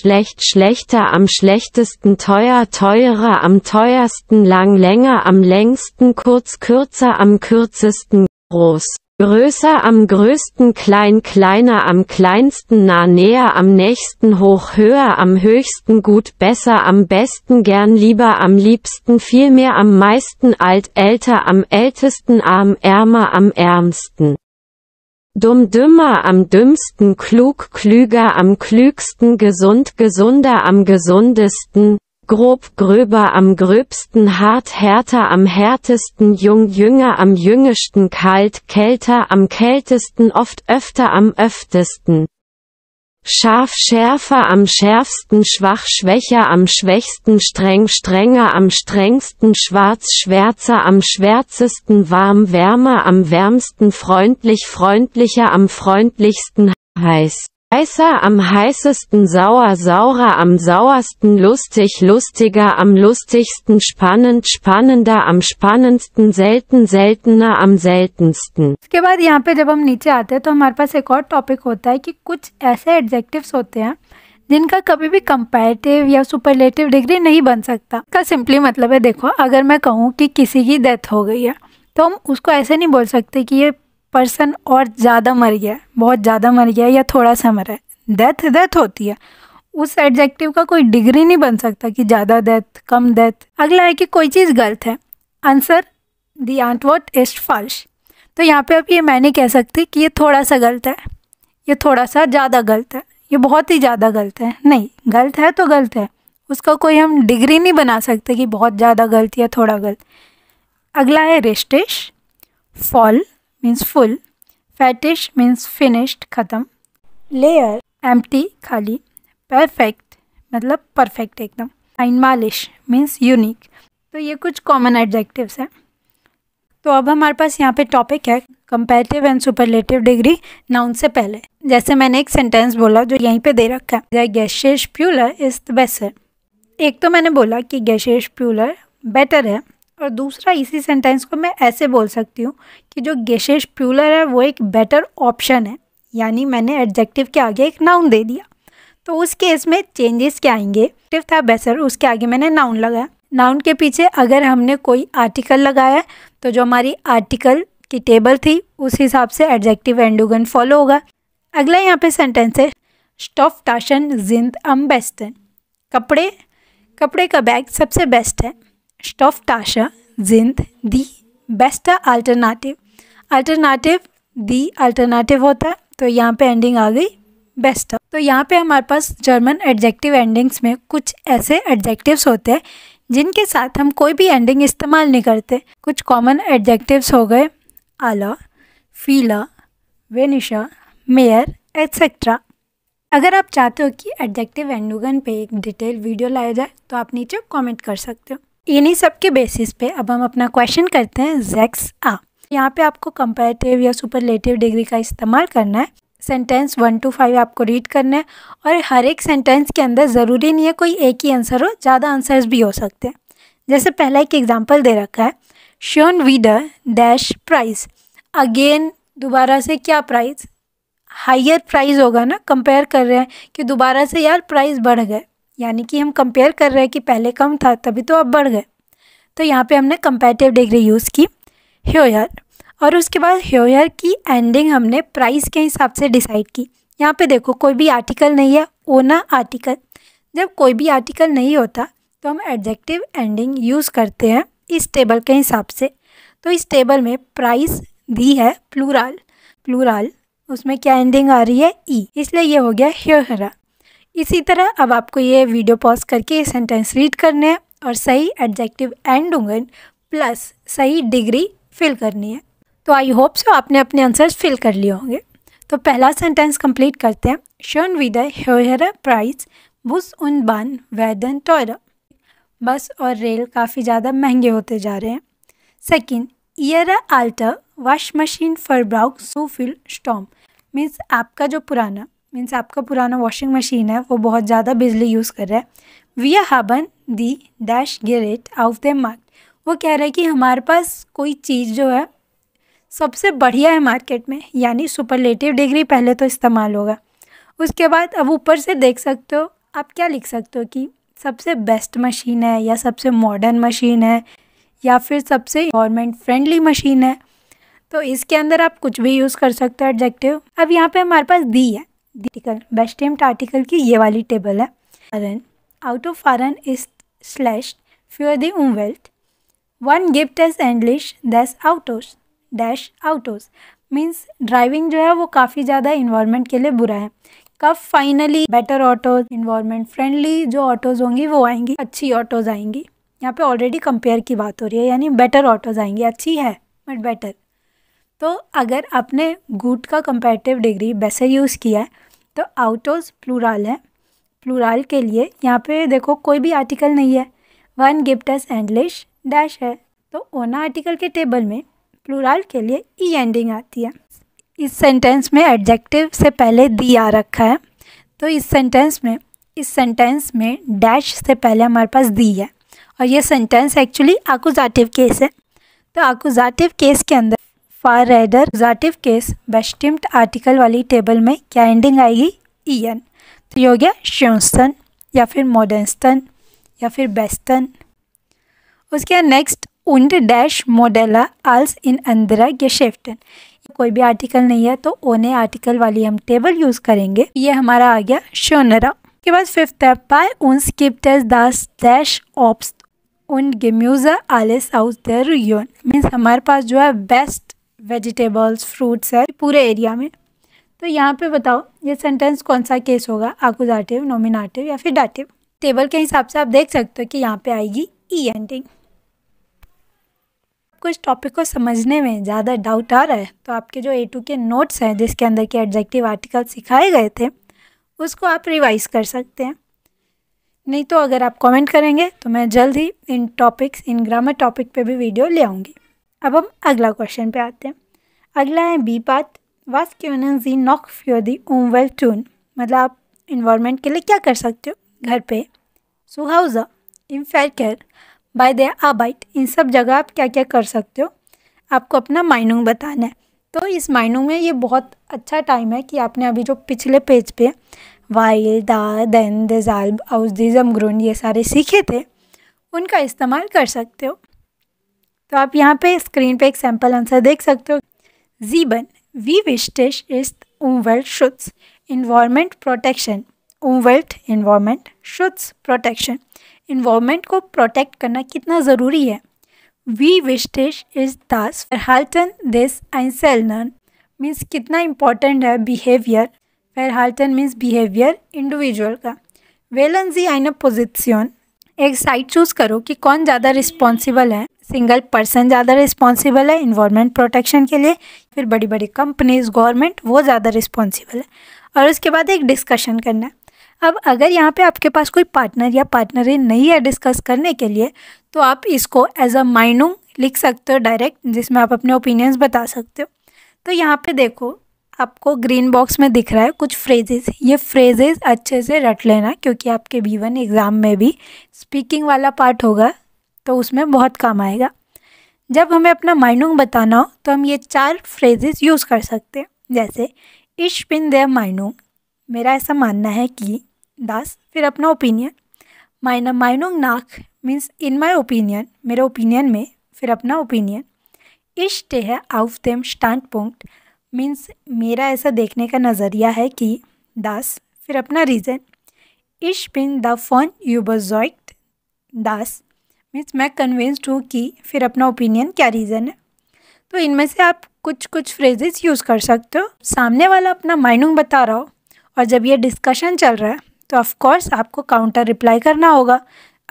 schlecht schlechter am schlechtesten teuer teurer am teuersten lang länger am längsten kurz kürzer am kürzesten groß größer am größten klein kleiner am kleinsten nah näher am nächsten hoch höher am höchsten gut besser am besten gern lieber am liebsten vielmehr am meisten alt älter am ältesten arm ärmer am ärmsten Dumm dümmer am dümmsten klug klüger am klügsten gesund gesunder am gesundesten, grob gröber am gröbsten hart härter am härtesten jung jünger am jüngesten kalt kälter am kältesten oft öfter am öftesten. Scharf schärfer am schärfsten schwach schwächer am schwächsten streng strenger am strengsten schwarz schwärzer am schwärzesten warm wärmer am wärmsten freundlich freundlicher am freundlichsten heiß Heißer am heißesten sauer saurer am sauersten lustig lustiger am lustigsten spannend spannender am spannendsten selten seltener am seltensten इसके बाद यहाँ पे जब हम नीचे आते हैं तो हमारे पास एक और टॉपिक होता है कि कुछ ऐसे एडजेक्टिव्स होते हैं जिनका कभी भी कंपैरेटिव या सुपरलेटिव डिग्री नहीं बन सकता का सिंपली मतलब है देखो अगर मैं कहूँ कि किसी की डेथ हो गई है तो हम उसको ऐसे नहीं बोल सकते कि ये पर्सन और ज़्यादा मर गया बहुत ज़्यादा मर गया या थोड़ा सा मरा है डेथ डेथ होती है उस एडजेक्टिव का कोई डिग्री नहीं बन सकता कि ज़्यादा डेथ कम डेथ अगला है कि कोई चीज़ गलत है आंसर दी आंट वॉट इस्ट फाल्श तो यहाँ पे अब ये मैं नहीं कह सकती कि ये थोड़ा सा गलत है ये थोड़ा सा ज़्यादा गलत है ये बहुत ही ज़्यादा गलत है नहीं गलत है तो गलत है उसका कोई हम डिग्री नहीं बना सकते कि बहुत ज़्यादा गलत या थोड़ा गलत अगला है रिस्टिश फॉल means full, fetish means finished, ख़त्म लेयर एम्प्टी खाली परफेक्ट मतलब परफेक्ट एकदम एंड मालिश मीन्स यूनिक तो ये कुछ कॉमन एडजेक्टिव्स हैं तो अब हमारे पास यहाँ पे टॉपिक है comparative and superlative degree noun से पहले जैसे मैंने एक सेंटेंस बोला जो यहीं पे दे रखा है जय गैशेश प्यूलर इज द बेसर एक तो मैंने बोला कि गैशेश प्यूलर बेटर है और दूसरा इसी सेंटेंस को मैं ऐसे बोल सकती हूँ कि जो गेशेश प्यूलर है वो एक बेटर ऑप्शन है यानी मैंने एडजेक्टिव के आगे एक नाउन दे दिया तो उस केस में चेंजेस क्या आएंगे एडजेक्टिव था बेसर उसके आगे मैंने नाउन लगाया नाउन के पीछे अगर हमने कोई आर्टिकल लगाया तो जो हमारी आर्टिकल की टेबल थी उस हिसाब से एडजेक्टिव एंडोगन फॉलो होगा अगला यहाँ पे सेंटेंस है स्टॉफ टाशन जिंद अम बेस्ट कपड़े कपड़े का बैग सबसे बेस्ट है Stofftasche जिंद दी beste अल्टरनेटिव अल्टरनेटिव दी अल्टरनेटिव होता है तो यहाँ पे एंडिंग आ गई बेस्ट तो यहाँ पे हमारे पास जर्मन एडजेक्टिव एंडिंग्स में कुछ ऐसे एडजेक्टिव्स होते हैं जिनके साथ हम कोई भी एंडिंग इस्तेमाल नहीं करते कुछ कॉमन एडजेक्टिव्स हो गए आला फीला वेनिशा मेयर एट्सेट्रा अगर आप चाहते हो कि एडजेक्टिव एंडोगन पे एक डिटेल वीडियो लाया जाए तो आप नीचे कमेंट कर सकते हो इन्हीं सब के बेसिस पे अब हम अपना क्वेश्चन करते हैं जैक्स आ यहाँ पे आपको कंपेरेटिव या सुपरलेटिव डिग्री का इस्तेमाल करना है सेंटेंस वन टू फाइव आपको रीड करना है और हर एक सेंटेंस के अंदर ज़रूरी नहीं है कोई एक ही आंसर हो ज़्यादा आंसर्स भी हो सकते हैं जैसे पहला एक एग्जाम्पल दे रखा है श्योन वीडर डैश प्राइस अगेन दोबारा से क्या प्राइस हाइयर प्राइस होगा ना कंपेयर कर रहे हैं कि दोबारा से यार प्राइस बढ़ गए यानी कि हम कंपेयर कर रहे हैं कि पहले कम था तभी तो अब बढ़ गए तो यहाँ पे हमने कंपेटिव डिग्री यूज़ की ह्योयर और उसके बाद ह्योयर की एंडिंग हमने प्राइस के हिसाब से डिसाइड की यहाँ पे देखो कोई भी आर्टिकल नहीं है ओना आर्टिकल जब कोई भी आर्टिकल नहीं होता तो हम एडजेक्टिव एंडिंग यूज़ करते हैं इस टेबल के हिसाब से तो इस टेबल में प्राइस दी है प्लूराल प्लूराल उसमें क्या एंडिंग आ रही है ई e। इसलिए ये हो गया ह्योहरा इसी तरह अब आपको ये वीडियो पॉज करके ये सेंटेंस रीड करने हैं और सही एडजेक्टिव एंड होंगे प्लस सही डिग्री फिल करनी है तो आई होप सो आपने अपने आंसर्स फिल कर लिए होंगे तो पहला सेंटेंस कंप्लीट करते हैं शोन विद हेरा प्राइस बुस उन बान वैदन टॉयरा बस और रेल काफ़ी ज़्यादा महंगे होते जा रहे हैं सेकेंड ईयरा आल्टर वॉश मशीन फॉर ब्राउक सोफिल स्टॉम मीन्स आपका जो पुराना मीन्स आपका पुराना वॉशिंग मशीन है वो बहुत ज़्यादा बिजली यूज़ कर रहा है वी हाबन दी डैश गेरेट ऑफ द मार्क वो कह रहा है कि हमारे पास कोई चीज़ जो है सबसे बढ़िया है मार्केट में यानी सुपरलेटिव डिग्री पहले तो इस्तेमाल होगा उसके बाद अब ऊपर से देख सकते हो आप क्या लिख सकते हो कि सबसे बेस्ट मशीन है या सबसे मॉडर्न मशीन है या फिर सबसे गवर्नमेंट फ्रेंडली मशीन है तो इसके अंदर आप कुछ भी यूज़ कर सकते हो एडजेक्टिव अब यहाँ पे हमारे पास दी है आर्टिकल बेस्ट एम्ड आर्टिकल की ये वाली टेबल है फॉरन आउट ऑफ फॉरन इज स्लैश फ्यूर द उम वेल्थ वन गिफ्ट एज एंडलिश दैस आउटोस डैश आउटोस मीन्स ड्राइविंग जो है वो काफ़ी ज़्यादा इन्वायरमेंट के लिए बुरा है कब finally better auto environment friendly जो ऑटोज़ होंगी वो आएंगी अच्छी ऑटोज़ आएंगी यहाँ पे ऑलरेडी कंपेयर की बात हो रही है यानी बेटर ऑटोज़ आएंगी अच्छी है बट बेटर तो अगर आपने गुड का कंपेटिव डिग्री वैसे यूज़ किया है तो आउटोज प्लूराल है प्लूराल के लिए यहाँ पे देखो कोई भी आर्टिकल नहीं है वन गिप्टस एंडलिश डैश है तो ओना आर्टिकल के टेबल में प्लूराल के लिए ई एंडिंग आती है इस सेंटेंस में एडजेक्टिव से पहले दी आ रखा है तो इस सेंटेंस में इस सेंटेंस में डैश से पहले हमारे पास दी है और ये सेंटेंस एक्चुअली आकुजाटिव केस है तो आकुजाटिव केस के अंदर फार रेडर एग्जाटिव केस बेस्टिम्ड आर्टिकल वाली टेबल में क्या एंडिंग आएगी ई एन तो ये हो गया श्योस्तन या फिर मॉडर्नस्तन या फिर बेस्टन उसके बाद नेक्स्ट उन्ड डैश मोडेला आल्स इन अंदरा शेफ्टन कोई भी आर्टिकल नहीं है तो ओने आर्टिकल वाली हम टेबल यूज़ करेंगे ये हमारा आ गया श्योनरा के बाद फिफ्थ है पाए उन स्किप्टस दास डैश ऑप्स उन गेम्यूज़ा आलिस आउस दर यून मीन्स हमारे पास जो है बेस्ट वेजिटेबल्स फ्रूट्स है पूरे एरिया में तो यहाँ पे बताओ ये सेंटेंस कौन सा केस होगा आकुजाटिव नोमिनाटिव या फिर डाटिव टेबल के हिसाब से आप देख सकते हो कि यहाँ पे आएगी ई एंडिंग आपको इस टॉपिक को समझने में ज़्यादा डाउट आ रहा है तो आपके जो ए टू के नोट्स हैं जिसके अंदर के एडजेक्टिव आर्टिकल सिखाए गए थे उसको आप रिवाइज कर सकते हैं नहीं तो अगर आप कमेंट करेंगे तो मैं जल्द ही इन टॉपिक्स इन ग्रामर टॉपिक पे भी वीडियो ले आऊँगी अब हम अगला क्वेश्चन पे आते हैं अगला है बी पात वास क्यों जी नॉक फ्योर दी ओम वेल टून मतलब आप इन्वामेंट के लिए क्या कर सकते हो घर पे सो हाउजा इन फेयर केयर बाय दे आबाइट इन सब जगह आप क्या क्या कर सकते हो आपको अपना माइनिंग बताना है तो इस माइनिंग में ये बहुत अच्छा टाइम है कि आपने अभी जो पिछले पेज पे वाइल दा देन दे जाल्ब आउस दिजम ग्रोन ये सारे सीखे थे उनका इस्तेमाल कर सकते हो तो आप यहाँ पे स्क्रीन पे एक सैम्पल आंसर देख सकते हो जीबन वी विस्टिश इस उम्वल्ट शुद्ध इन्वामेंट प्रोटेक्शन उम्वल्ट इन्वायरमेंट शुद्ध प्रोटेक्शन इन्वायरमेंट को प्रोटेक्ट करना कितना ज़रूरी है वी विस्टिश इस दास फरहाल्टन दिस आइंसेलनन मीन्स कितना इंपॉर्टेंट है बिहेवियर फरहाल्टन मीन्स बिहेवियर इंडिविजुअल का वेलन जी आइन अ पोजिशन एक साइड चूज़ करो कि कौन ज़्यादा रिस्पॉन्सिबल है सिंगल पर्सन ज़्यादा रिस्पॉन्सिबल है इन्वायरमेंट प्रोटेक्शन के लिए फिर बड़ी बड़ी कंपनीज गवर्नमेंट वो ज़्यादा रिस्पॉन्सिबल है और उसके बाद एक डिस्कशन करना है अब अगर यहाँ पे आपके पास कोई पार्टनर या पार्टनर नहीं है डिस्कस करने के लिए तो आप इसको एज अ माइनू लिख सकते हो डायरेक्ट जिसमें आप अपने ओपिनियंस बता सकते हो तो यहाँ पे देखो आपको ग्रीन बॉक्स में दिख रहा है कुछ फ्रेजेस ये फ्रेजेस अच्छे से रट लेना क्योंकि आपके बी एग्ज़ाम में भी स्पीकिंग वाला पार्ट होगा तो उसमें बहुत काम आएगा जब हमें अपना माइनिंग बताना हो तो हम ये चार फ्रेजेस यूज़ कर सकते हैं जैसे इश बिन देव मायनूंग मेरा ऐसा मानना है कि दास फिर अपना ओपिनियन माइना माइनोंग नाक मीन्स इन माई ओपिनियन मेरे ओपिनियन में फिर अपना ओपिनियन इश्ट है आउफ देम स्टैंड पॉइंट मीन्स मेरा ऐसा देखने का नज़रिया है कि दास फिर अपना रीज़न इश बिन द फॉन यूबजॉइक्ट दास मीन्स मैं कन्विंस्ड हूँ कि फिर अपना ओपिनियन क्या रीज़न है तो इनमें से आप कुछ कुछ फ्रेजेस यूज़ कर सकते हो सामने वाला अपना माइनिंग बता रहा हो और जब ये डिस्कशन चल रहा है तो ऑफ़कोर्स आपको काउंटर रिप्लाई करना होगा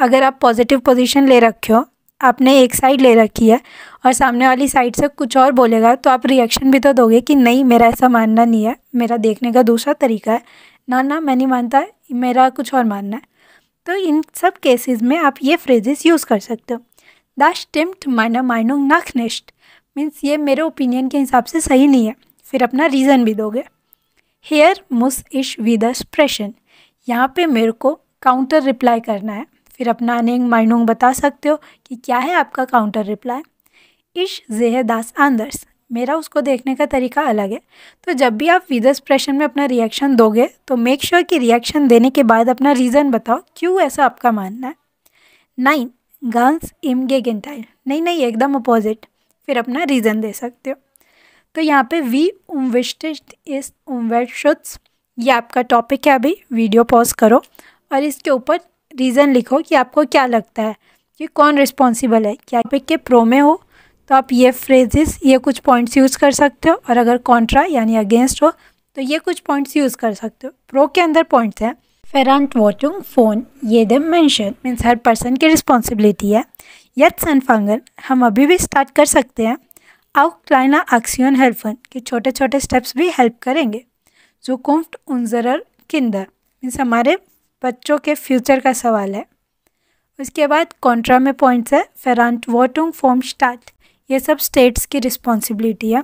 अगर आप पॉजिटिव पोजिशन ले रखे हो आपने एक साइड ले रखी है और सामने वाली साइड से कुछ और बोलेगा तो आप रिएक्शन भी तो दोगे कि नहीं मेरा ऐसा मानना नहीं है मेरा देखने का दूसरा तरीका है ना ना मैं नहीं मानता मेरा कुछ और मानना है तो इन सब केसेस में आप ये फ्रेजेस यूज़ कर सकते हो दास स्टेम्प्ट माइना माइनोंग नख नेस्ट मीन्स ये मेरे ओपिनियन के हिसाब से सही नहीं है फिर अपना रीज़न भी दोगे हेयर मुस इश विद एक्सप्रेशन यहाँ पे मेरे को काउंटर रिप्लाई करना है फिर अपना अनेंग माइनोंग बता सकते हो कि क्या है आपका काउंटर रिप्लाई इश जेह दास आंदर्स मेरा उसको देखने का तरीका अलग है तो जब भी आप विदर्स प्रेशर में अपना रिएक्शन दोगे तो मेक श्योर sure कि रिएक्शन देने के बाद अपना रीज़न बताओ क्यों ऐसा आपका मानना है नाइन गर्ल्स इम गेंटाइल नहीं नहीं एकदम अपोजिट फिर अपना रीज़न दे सकते हो तो यहाँ पे वी उम विस्ट इस उम्वेशुत्स ये आपका टॉपिक है अभी वीडियो पॉज करो और इसके ऊपर रीज़न लिखो कि आपको क्या लगता है कि कौन रिस्पॉन्सिबल है क्या टॉपिक के प्रो में हो तो आप ये फ्रेजेस ये कुछ पॉइंट्स यूज़ कर सकते हो और अगर कॉन्ट्रा यानी अगेंस्ट हो तो ये कुछ पॉइंट्स यूज़ कर सकते हो प्रो के अंदर पॉइंट्स हैं फेरांट वॉचिंग फ़ोन ये दम मैंशन मीन्स हर पर्सन की रिस्पॉन्सिबिलिटी है यथ सनफांगन हम अभी भी स्टार्ट कर सकते हैं क्लाइना आक्सीन हेल्पन के छोटे छोटे स्टेप्स भी हेल्प करेंगे जो कुम्फ्ट उन्जर किंदर मीन्स हमारे बच्चों के फ्यूचर का सवाल है उसके बाद कॉन्ट्रा में पॉइंट्स है फेरांट वॉटिंग फॉर्म स्टार्ट ये सब स्टेट्स की रिस्पॉन्सिबिलिटी है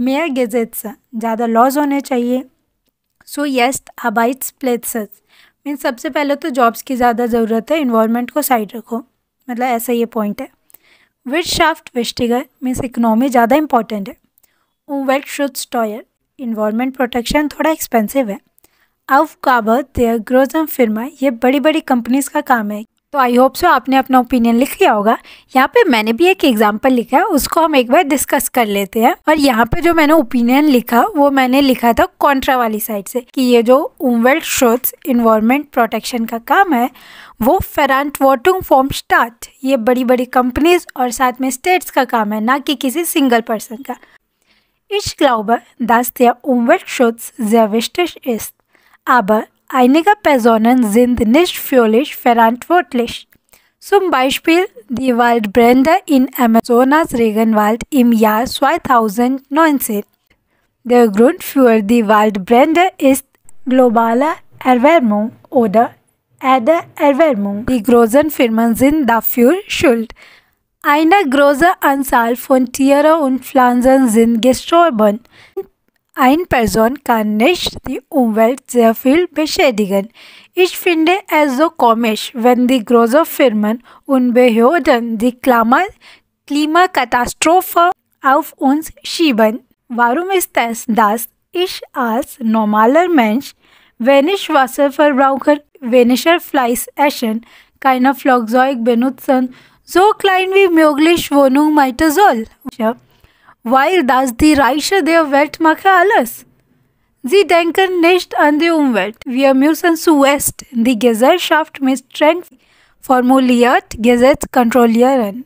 मेयर गेजेट्स ज़्यादा लॉज होने चाहिए सो यस अबाइट्स प्लेसेस मीन सबसे पहले तो जॉब्स की ज़्यादा ज़रूरत है इन्वायरमेंट को साइड रखो मतलब ऐसा ये पॉइंट है विथ शाफ्ट विस्टिगर मीन्स इकनॉमी ज़्यादा इंपॉर्टेंट है ओ वेल्ट शुड स्टॉयर इन्वायरमेंट प्रोटेक्शन थोड़ा एक्सपेंसिव है अव काबर देयर ग्रोजम फिरमा ये बड़ी बड़ी कंपनीज़ का काम है तो आई होप सो आपने अपना ओपिनियन लिख लिया होगा यहाँ पे मैंने भी एक एग्जाम्पल लिखा है उसको हम एक बार डिस्कस कर लेते हैं और यहाँ पे जो मैंने ओपिनियन लिखा वो मैंने लिखा था कॉन्ट्रा वाली साइड से कि ये जो उमवेल्ट श्रोत इन्वायरमेंट प्रोटेक्शन का काम है वो फेरांट वोटिंग फॉर्म स्टार्ट ये बड़ी बड़ी कंपनीज और साथ में स्टेट्स का काम है ना कि किसी सिंगल पर्सन का Ich ग्लाउबर दास्तिया der Umweltschutz sehr इस आबर Einige Personen sind nicht völlig verantwortlich. Zum Beispiel die Waldbrände in Amazonas Regenwald im Jahr 2019. Der Grund für die Waldbrände ist globale Erwärmung oder Erderwärmung. Die großen Firmen sind dafür schuld. Eine große Anzahl von Tieren und Pflanzen sind gestorben. Ein Person kann nicht die Umwelt sehr viel beschädigen. Ich finde es so komisch, wenn die großen Firmen und Behörden die Klima Klimakatastrophe auf uns schieben. Warum ist es, dass ich als normaler Mensch wenig Wasser verbrauche, weniger Fleisch essen, keine Flugzeug benutzen, so klein wie möglich Wohnung meiden soll? Ja. वायर दास दी राइशर दे वेट मखे आलस जी डेंकर नेस्ट अन उम वेट वी आर वेस्ट दी गेजर शाफ्ट मे स्ट्रेंथ फॉर्मोलियट गेजेट कंट्रोलियर एन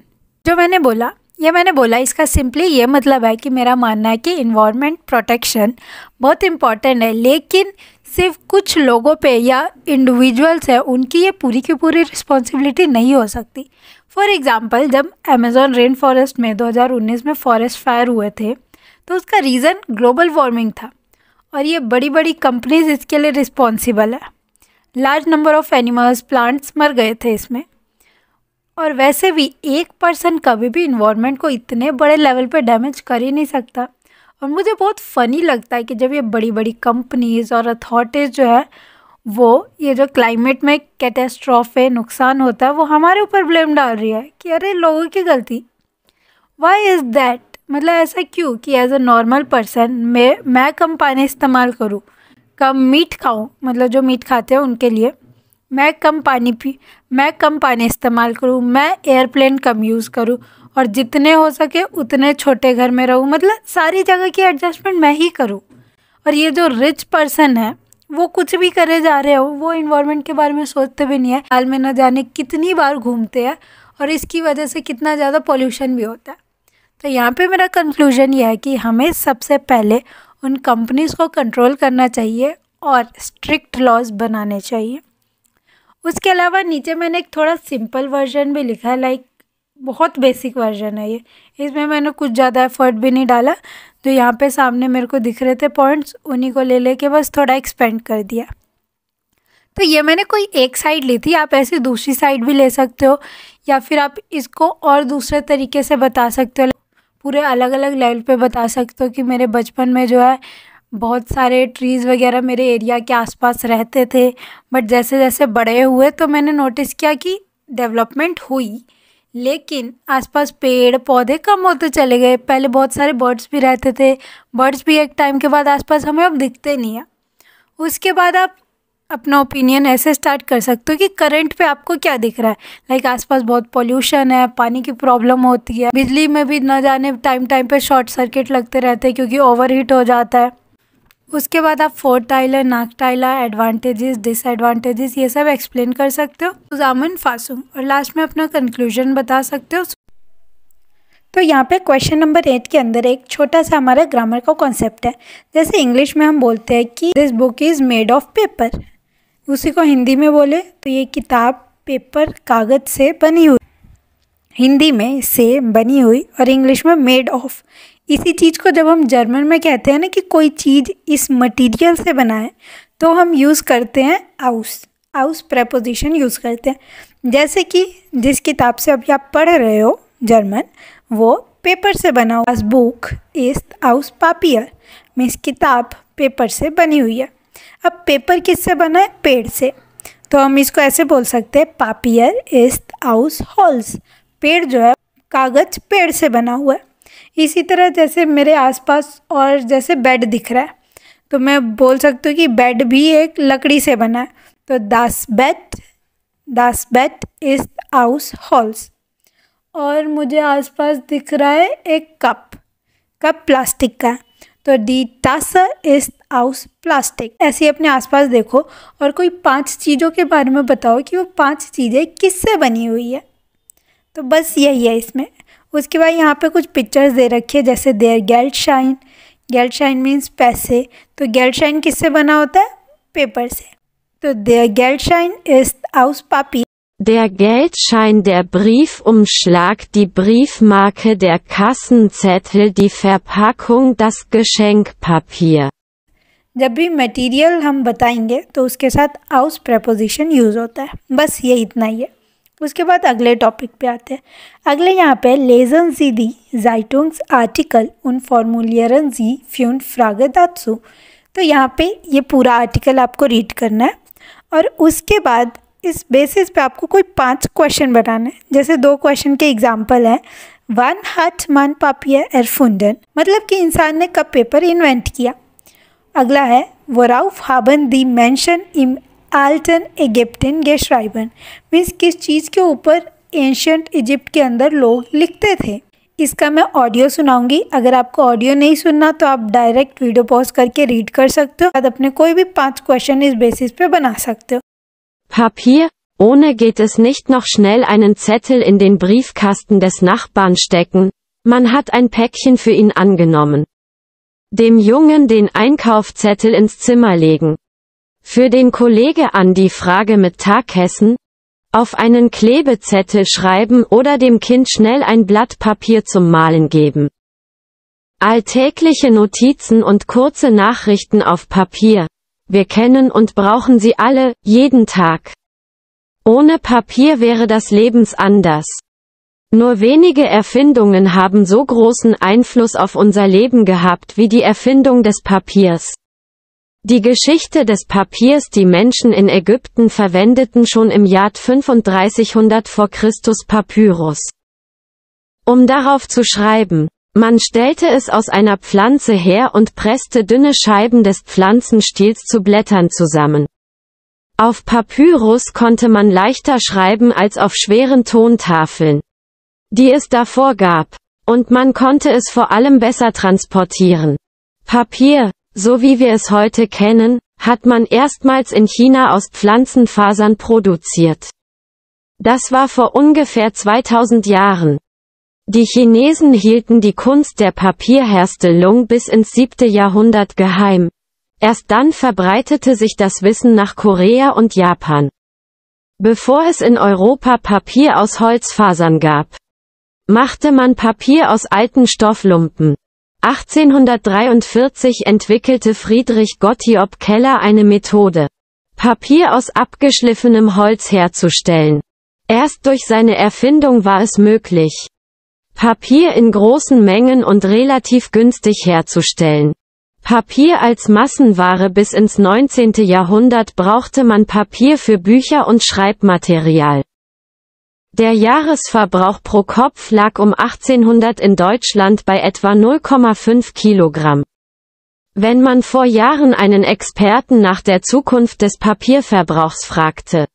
जो मैंने बोला ये मैंने बोला इसका सिंपली ये मतलब है कि मेरा मानना है कि इन्वायरमेंट प्रोटेक्शन बहुत इम्पॉर्टेंट है लेकिन सिर्फ कुछ लोगों पे या इंडिविजुअल्स हैं उनकी ये पूरी की पूरी रिस्पॉन्सिबिलिटी नहीं हो सकती फॉर एग्ज़ाम्पल जब अमेजोन रेन फॉरेस्ट में 2019 में फॉरेस्ट फायर हुए थे तो उसका रीज़न ग्लोबल वार्मिंग था और ये बड़ी बड़ी कंपनीज इसके लिए रिस्पॉन्सिबल है large number of animals plants मर गए थे इसमें और वैसे भी एक पर्सन कभी भी इन्वायरमेंट को इतने बड़े लेवल पर डैमेज कर ही नहीं सकता और मुझे बहुत फ़नी लगता है कि जब ये बड़ी बड़ी कंपनीज़ और अथॉरिटीज़ जो है वो ये जो क्लाइमेट में कैटेस्ट्रॉफे नुकसान होता है वो हमारे ऊपर ब्लेम डाल रही है कि अरे लोगों की गलती वाई इज़ दैट मतलब ऐसा क्यों कि एज अ नॉर्मल पर्सन मैं मैं कम पानी इस्तेमाल करूँ कम मीट खाऊँ मतलब जो मीट खाते हैं उनके लिए मैं कम पानी पी मैं कम पानी इस्तेमाल करूँ मैं एयरप्लेन कम यूज़ करूँ और जितने हो सके उतने छोटे घर में रहूँ मतलब सारी जगह की एडजस्टमेंट मैं ही करूँ और ये जो रिच पर्सन है वो कुछ भी करे जा रहे हो वो इन्वायरमेंट के बारे में सोचते भी नहीं है हाल में न जाने कितनी बार घूमते हैं और इसकी वजह से कितना ज़्यादा पॉल्यूशन भी होता है तो यहाँ पे मेरा कंक्लूजन यह है कि हमें सबसे पहले उन कंपनीज़ को कंट्रोल करना चाहिए और स्ट्रिक्ट लॉज बनाने चाहिए उसके अलावा नीचे मैंने एक थोड़ा सिंपल वर्जन भी लिखा है लाइक बहुत बेसिक वर्जन है ये इसमें मैंने कुछ ज़्यादा एफर्ट भी नहीं डाला जो यहाँ पे सामने मेरे को दिख रहे थे पॉइंट्स उन्हीं को ले लेके बस थोड़ा एक्सपेंड कर दिया तो ये मैंने कोई एक साइड ली थी आप ऐसे दूसरी साइड भी ले सकते हो या फिर आप इसको और दूसरे तरीके से बता सकते हो पूरे अलग अलग लेवल पे बता सकते हो कि मेरे बचपन में जो है बहुत सारे ट्रीज़ वगैरह मेरे एरिया के आसपास रहते थे बट जैसे जैसे बड़े हुए तो मैंने नोटिस किया कि डेवलपमेंट हुई लेकिन आसपास पेड़ पौधे कम होते चले गए पहले बहुत सारे बर्ड्स भी रहते थे बर्ड्स भी एक टाइम के बाद आसपास हमें अब दिखते नहीं हैं उसके बाद आप अपना ओपिनियन ऐसे स्टार्ट कर सकते हो कि करंट पे आपको क्या दिख रहा है लाइक like आसपास बहुत पोल्यूशन है पानी की प्रॉब्लम होती है बिजली में भी ना जाने टाइम टाइम पे शॉर्ट सर्किट लगते रहते हैं क्योंकि ओवर हीट हो जाता है उसके बाद आप फोर टाइलर नाक टाइलर एडवांटेजेस डिसएडवांटेजेस ये सब एक्सप्लेन कर सकते हो जामुन फासूम और लास्ट में अपना कंक्लूजन बता सकते हो तो यहाँ पे क्वेश्चन नंबर एट के अंदर एक छोटा सा हमारा ग्रामर का कॉन्सेप्ट है जैसे इंग्लिश में हम बोलते हैं कि this book is made of paper उसी को हिंदी में बोले तो ये किताब पेपर कागज़ से बनी हुई हिंदी में से बनी हुई और इंग्लिश में मेड ऑफ इसी चीज़ को जब हम जर्मन में कहते हैं ना कि कोई चीज़ इस मटेरियल से बना है तो हम यूज़ करते हैं आउस आउस प्रपोजिशन यूज़ करते हैं जैसे कि जिस किताब से अभी आप पढ़ रहे हो जर्मन वो पेपर से बना हुआ बुक इस आउस पापियर मीन्स किताब पेपर से बनी हुई है अब पेपर किससे बना है पेड़ से तो हम इसको ऐसे बोल सकते हैं पापियर इस आउस हॉल्स पेड़ जो है कागज़ पेड़ से बना हुआ है इसी तरह जैसे मेरे आसपास और जैसे बेड दिख रहा है तो मैं बोल सकती हूँ कि बेड भी एक लकड़ी से बना है तो दास बेट दास बेट इज़ आउस हॉल्स और मुझे आसपास दिख रहा है एक कप कप प्लास्टिक का तो दी टास इज आउस प्लास्टिक ऐसे अपने आसपास देखो और कोई पांच चीज़ों के बारे में बताओ कि वो पांच चीज़ें किससे बनी हुई है तो बस यही है इसमें उसके बाद यहाँ पे कुछ पिक्चर्स दे रखी है जैसे देयर गेल्ट शाइन गेल्ट शाइन मीन्स पैसे तो गेल्ट शाइन किससे बना होता है पेपर से तो देयर गेल्ट शाइन इज आउस पापी Der Geldschein, der Briefumschlag, die Briefmarke, der Kassenzettel, die Verpackung, das Geschenkpapier. जब भी मटेरियल हम बताएंगे तो उसके साथ आउस प्रपोजिशन यूज़ होता है बस ये इतना ही है उसके बाद अगले टॉपिक पे आते हैं अगले यहाँ पे लेजन जी दी जाइटोंग्स आर्टिकल उन फॉर्मूलियरन जी फ्यून फ्रागदात्सु तो यहाँ पे ये पूरा आर्टिकल आपको रीड करना है और उसके बाद इस बेसिस पे आपको कोई पांच क्वेश्चन बनाना है जैसे दो क्वेश्चन के एग्जाम्पल हैं वन हट मन पापिया एरफुंडन मतलब कि इंसान ने कब पेपर इन्वेंट किया अगला है वराउफ हाबन दी मैंशन इम alten Ägypten गेशराइबन मीन्स kis चीज़ के ऊपर ancient इजिप्ट के अंदर लोग लिखते the. इसका मैं ऑडियो सुनाऊंगी अगर आपको ऑडियो नहीं सुनना तो आप डायरेक्ट वीडियो पॉज करके रीड कर सकते हो अपने कोई भी पांच क्वेश्चन इस बेसिस पे बना सकते हो Papier, ohne geht es nicht noch schnell einen Zettel in den Briefkasten des Nachbarn stecken, man hat ein Päckchen für ihn angenommen. Dem Jungen den Einkaufzettel ins Zimmer legen, für den Kollege an die Frage mit Taghessen, auf einen Klebezettel schreiben oder dem Kind schnell ein Blatt Papier zum Malen geben. Alltägliche Notizen und kurze Nachrichten auf Papier. Wir kennen und brauchen sie alle, jeden Tag. Ohne Papier wäre das Lebens anders. Nur wenige Erfindungen haben so großen Einfluss auf unser Leben gehabt wie die Erfindung des Papiers. Die Geschichte des Papiers Die Menschen in Ägypten verwendeten schon im Jahr 3500 vor Christus Papyrus. Um darauf zu schreiben, man stellte es aus einer Pflanze her und presste dünne Scheiben des Pflanzenstiels zu Blättern zusammen. Auf Papyrus konnte man leichter schreiben als auf schweren Tontafeln, die es davor gab, und man konnte es vor allem besser transportieren. Papier, so wie wir es heute kennen, hat man erstmals in China aus Pflanzenfasern produziert. Das war vor ungefähr 2000 Jahren. Die Chinesen hielten die Kunst der Papierherstellung bis ins siebte Jahrhundert geheim. Erst dann verbreitete sich das Wissen nach Korea und Japan. Bevor es in Europa Papier aus Holzfasern gab, machte man Papier aus alten Stofflumpen. 1843 entwickelte Friedrich Gottlieb Keller eine Methode, Papier aus abgeschliffenem Holz herzustellen. Erst durch seine Erfindung war es möglich, Papier in großen Mengen und relativ günstig herzustellen. Papier als Massenware bis ins 19. Jahrhundert brauchte man Papier für Bücher und Schreibmaterial. Der Jahresverbrauch pro Kopf lag um 1800 in Deutschland bei etwa 0,5 Kilogramm. Wenn man vor Jahren einen Experten nach der Zukunft des Papierverbrauchs fragte,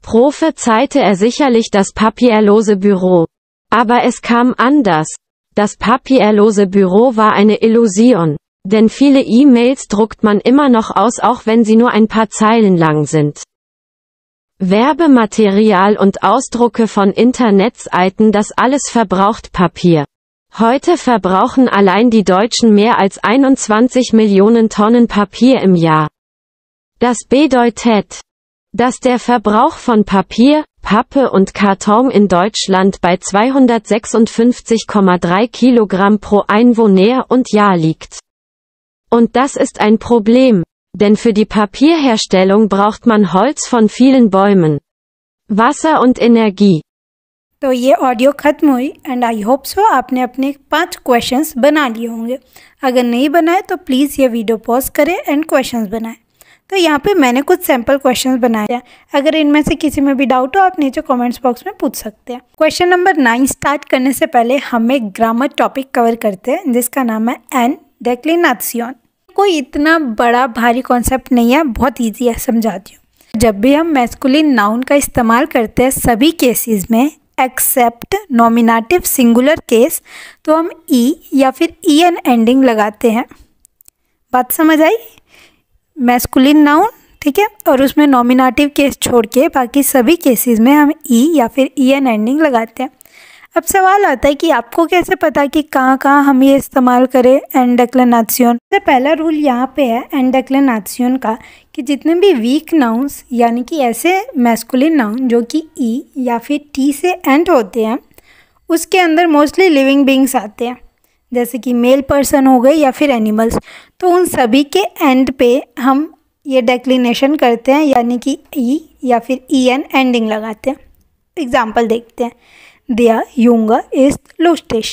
prophezeite er sicherlich das papierlose Büro. Aber es kam anders. Das papierlose Büro war eine Illusion. Denn viele E-Mails druckt man immer noch aus, auch wenn sie nur ein paar Zeilen lang sind. Werbematerial und Ausdrucke von Internetseiten das alles verbraucht Papier. Heute verbrauchen allein die Deutschen mehr als 21 Millionen Tonnen Papier im Jahr. Das bedeutet, dass der Verbrauch von Papier, Pappe und Karton in Deutschland bei 256,3 Kilogramm pro Einwohner und Jahr liegt. Und das ist ein Problem, denn für die Papierherstellung braucht man Holz von vielen Bäumen, Wasser und Energie. तो ये audio ख़त्म हुई and I hope सो आपने अपने पांच questions बना लिए होंगे अगर नहीं बनाए तो प्लीज़ ये वीडियो पॉज करें एंड क्वेश्चंस बनाएं तो यहाँ पे मैंने कुछ सैम्पल क्वेश्चंस बनाए हैं अगर इनमें से किसी में भी डाउट हो आप नीचे कमेंट्स बॉक्स में पूछ सकते हैं क्वेश्चन नंबर नाइन स्टार्ट करने से पहले हम एक ग्रामर टॉपिक कवर करते हैं जिसका नाम है एन डेक्लिनाथसियन कोई इतना बड़ा भारी कॉन्सेप्ट नहीं है बहुत ईजी है समझाती हूँ जब भी हम मैस्कुलिन नाउन का इस्तेमाल करते हैं सभी केसेस में एक्सेप्ट नॉमिनाटिव सिंगुलर केस तो हम ई e या फिर ई एन एंडिंग लगाते हैं बात समझ आई मैस्कुलिन नाउन ठीक है और उसमें नॉमिनाटिव केस छोड़ के बाकी सभी केसेस में हम ई e या फिर ई एन एंडिंग लगाते हैं अब सवाल आता है कि आपको कैसे पता कि कहाँ कहाँ हम ये इस्तेमाल करें एंड डेक्लेनासियन सबसे पहला रूल यहाँ पे है एंड डेक्लेनासियन का कि जितने भी वीक नाउन्स यानी कि ऐसे मैस्कुलिन नाउन जो कि ई e या फिर टी से एंड होते हैं उसके अंदर मोस्टली लिविंग बींग्स आते हैं जैसे कि मेल पर्सन हो गए या फिर एनिमल्स तो उन सभी के एंड पे हम ये डेक्लिनेशन करते हैं यानी कि ई e या फिर ई एन एंडिंग लगाते हैं एग्ज़ाम्पल देखते हैं दिया यूंगा इस लुस्टिश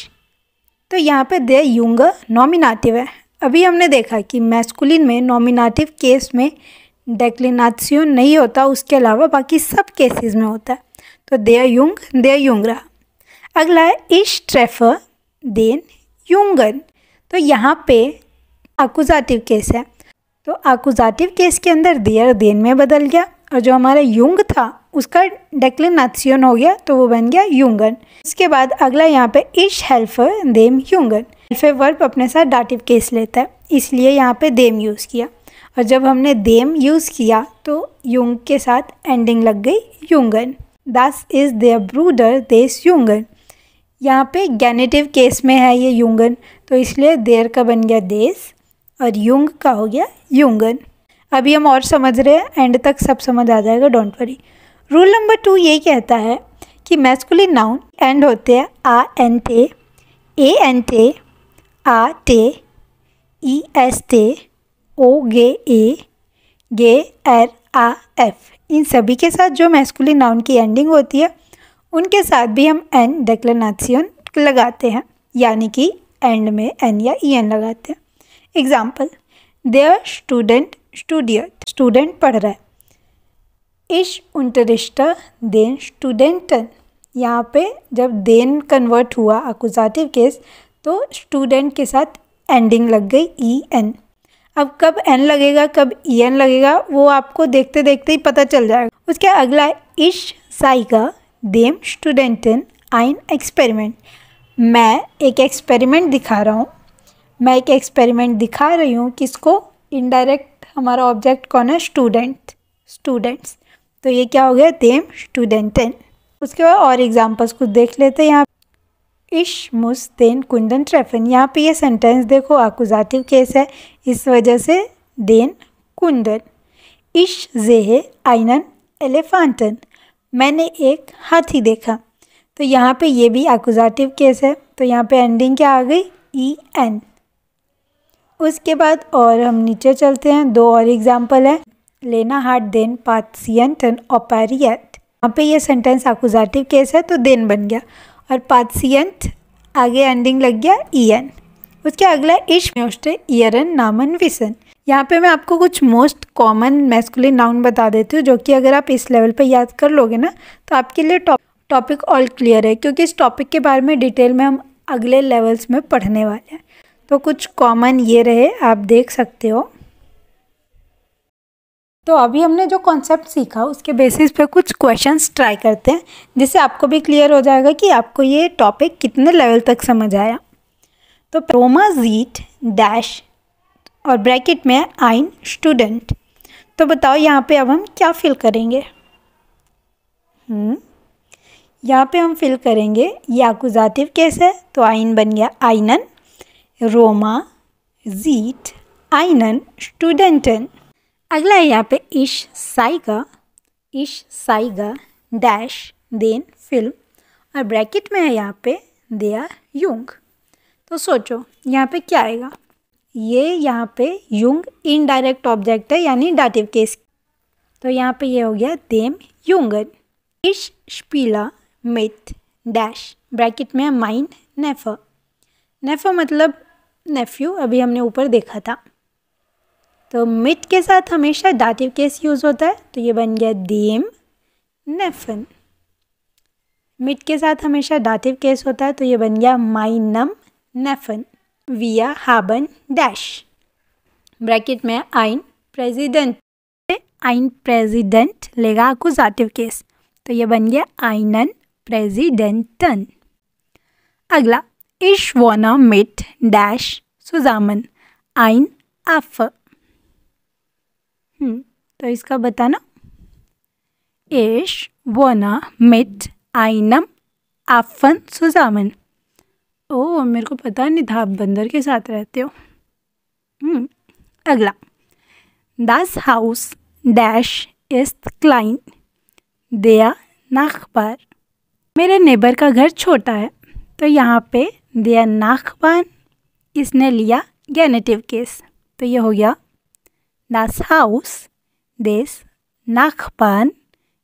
तो यहाँ पे दे यूंगा नॉमिनाटिव है अभी हमने देखा कि मैस्कुलिन में नॉमिनाटिव केस में डेक्लिनासियोन नहीं होता उसके अलावा बाकी सब केसेस में होता है तो दे युंग दे युंग रहा अगला है इश ट्रेफर देन युंगन तो यहाँ पे आकुजाटिव केस है तो आकुजाटिव केस के अंदर देयर देन में बदल गया और जो हमारा युंग था उसका डेक्लिनेशन हो गया तो वो बन गया यूंगन इसके बाद अगला यहाँ पे इश हेल्फर देम यूंगन हेल्फर वर्ब अपने साथ डाटिव केस लेता है इसलिए यहाँ पे देम यूज़ किया और जब हमने देम यूज़ किया तो यूंग के साथ एंडिंग लग गई यूंगन दास इज़ दे ब्रूडर देस यूंगन यहाँ पे गैनेटिव केस में है ये यूंगन तो इसलिए देर का बन गया देस और यूंग का हो गया यूंगन अभी हम और समझ रहे हैं एंड तक सब समझ आ जाएगा don't worry rule number two ये कहता है कि मैस्कुलिन नाउन एंड होते हैं आ एन टे ए एन टे आ टे ई एस टे ओ गे ए गे एर आ एफ इन सभी के साथ जो मैस्कुलिन नाउन की एंडिंग होती है उनके साथ भी हम एन डेक्लेनाथियन लगाते हैं यानी कि एंड में एन या ई e एन लगाते हैं एग्जाम्पल देअर स्टूडेंट स्टूडियट स्टूडेंट पढ़ रहा है इश unterrichter देन स्टूडेंटन यहाँ पे जब देन कन्वर्ट हुआ अकुजाटिव केस तो स्टूडेंट के साथ एंडिंग लग गई ई e एन अब कब एन लगेगा कब ई e एन लगेगा वो आपको देखते देखते ही पता चल जाएगा उसके अगला इश साइगा देम स्टूडेंटन आइन एक्सपेरिमेंट मैं एक एक्सपेरिमेंट दिखा रहा हूँ मैं एक एक्सपेरिमेंट दिखा रही हूँ किसको इनडायरेक्ट हमारा ऑब्जेक्ट कौन है स्टूडेंट स्टूडेंट्स तो ये क्या हो गया देम स्टूडेंटन उसके बाद और एग्जाम्पल्स कुछ देख लेते हैं यहाँ इश मुस तेन कुंदन ट्रेफन यहाँ पे ये सेंटेंस देखो आकुजाटिव केस है इस वजह से देन कुंदन इश जेह आइनन एलिफांटन मैंने एक हाथी देखा तो यहाँ पे ये भी अकुजाटिव केस है तो यहाँ पे एंडिंग क्या आ गई ई e एन उसके बाद और हम नीचे चलते हैं दो और एग्जाम्पल हैं लेना हार्ट देन पाथसियंटन ओपेरियट यहाँ पे ये सेंटेंस अकुजाटिव केस है तो देन बन गया और पाथसियंट आगे एंडिंग लग गया ई एन उसके अगला इश्क ईयरन नामन विसन यहाँ पे मैं आपको कुछ मोस्ट कॉमन मैस्कुलिन नाउन बता देती हूँ जो कि अगर आप इस लेवल पे याद कर लोगे ना तो आपके लिए टॉपिक ऑल क्लियर है क्योंकि इस टॉपिक के बारे में डिटेल में हम अगले लेवल्स में पढ़ने वाले हैं तो कुछ कॉमन ये रहे आप देख सकते हो तो अभी हमने जो कॉन्सेप्ट सीखा उसके बेसिस पे कुछ क्वेश्चंस ट्राई करते हैं जिससे आपको भी क्लियर हो जाएगा कि आपको ये टॉपिक कितने लेवल तक समझ आया तो प्रोमाजीट डैश और ब्रैकेट में आइन स्टूडेंट तो बताओ यहाँ पे अब हम क्या फिल करेंगे हम्म, यहाँ पे हम फिल करेंगे याकुजातिव कैसे है तो आइन बन गया आइनन रोमा जीट आइनन स्टूडेंटन अगला है यहाँ पे ईश साइगा इश साइगा डैश देन फिल्म और ब्रैकेट में है यहाँ पे दिया युंग तो सोचो यहाँ पे क्या आएगा ये यहाँ पे युंग इनडायरेक्ट ऑब्जेक्ट है यानी डाटिव केस तो यहाँ पे ये हो गया देम युंगन इश स्पीला मिथ डैश ब्रैकेट में माइंड नेफा नेफा मतलब नेफ्यू अभी हमने ऊपर देखा था तो मिट के साथ हमेशा डाटिव केस यूज़ होता है तो ये बन गया दीम नेफन मिट के साथ हमेशा डाटिव केस होता है तो ये बन गया माई नम नेफन विया हाबन डैश ब्रैकेट में आइन प्रेसिडेंट आइन प्रेसिडेंट लेगा अकुजाटिव केस तो ये बन गया आइनन प्रेसिडेंटन अगला इश वोना मिट डैश सुजामन आइन आफ हम्म, तो इसका बताना एश वोना मिट आइनम आफन सुजामन ओ मेरे को पता नहीं था बंदर के साथ रहते हो हम्म, अगला दास हाउस डैश इस्त क्लाइन दया नाखबार मेरे नेबर का घर छोटा है तो यहाँ पे दया नाखबान इसने लिया गैनेटिव केस तो ये हो गया Das Haus des Nachbarn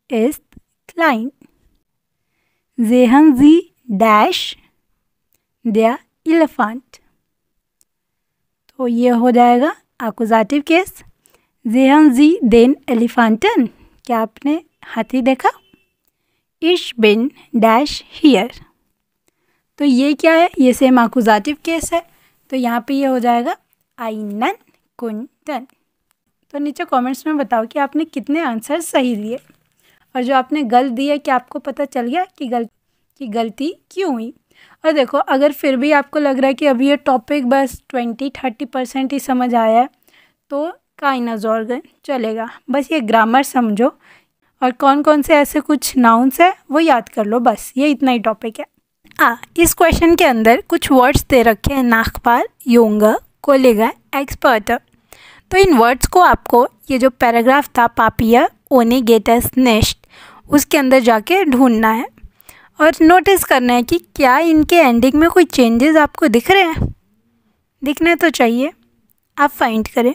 ist klein. Sehen Sie dash der elephant. तो ये हो जाएगा आकुजाटिव केस जेहन जी देन एलिफांटन क्या आपने हाथी देखा इश बिन डैश हियर तो ये क्या है ये सेम आकुजाटिव केस है तो यहाँ पे ये हो जाएगा आई आइनन कुंटन तो नीचे कमेंट्स में बताओ कि आपने कितने आंसर सही दिए और जो आपने गलत दिए क्या आपको पता चल गया कि गलत कि गलती क्यों हुई और देखो अगर फिर भी आपको लग रहा है कि अभी ये टॉपिक बस ट्वेंटी थर्टी परसेंट ही समझ आया है तो काइना जोर चलेगा बस ये ग्रामर समझो और कौन कौन से ऐसे कुछ नाउन्स है वो याद कर लो बस ये इतना ही टॉपिक है हाँ इस क्वेश्चन के अंदर कुछ वर्ड्स दे रखे हैं नाखपाल योंगा कोलेगा एक्सपर्ट तो इन वर्ड्स को आपको ये जो पैराग्राफ था पापिया ओने गेटस नेस्ट उसके अंदर जाके ढूंढना है और नोटिस करना है कि क्या इनके एंडिंग में कोई चेंजेस आपको दिख रहे हैं दिखने तो चाहिए आप फाइंड करें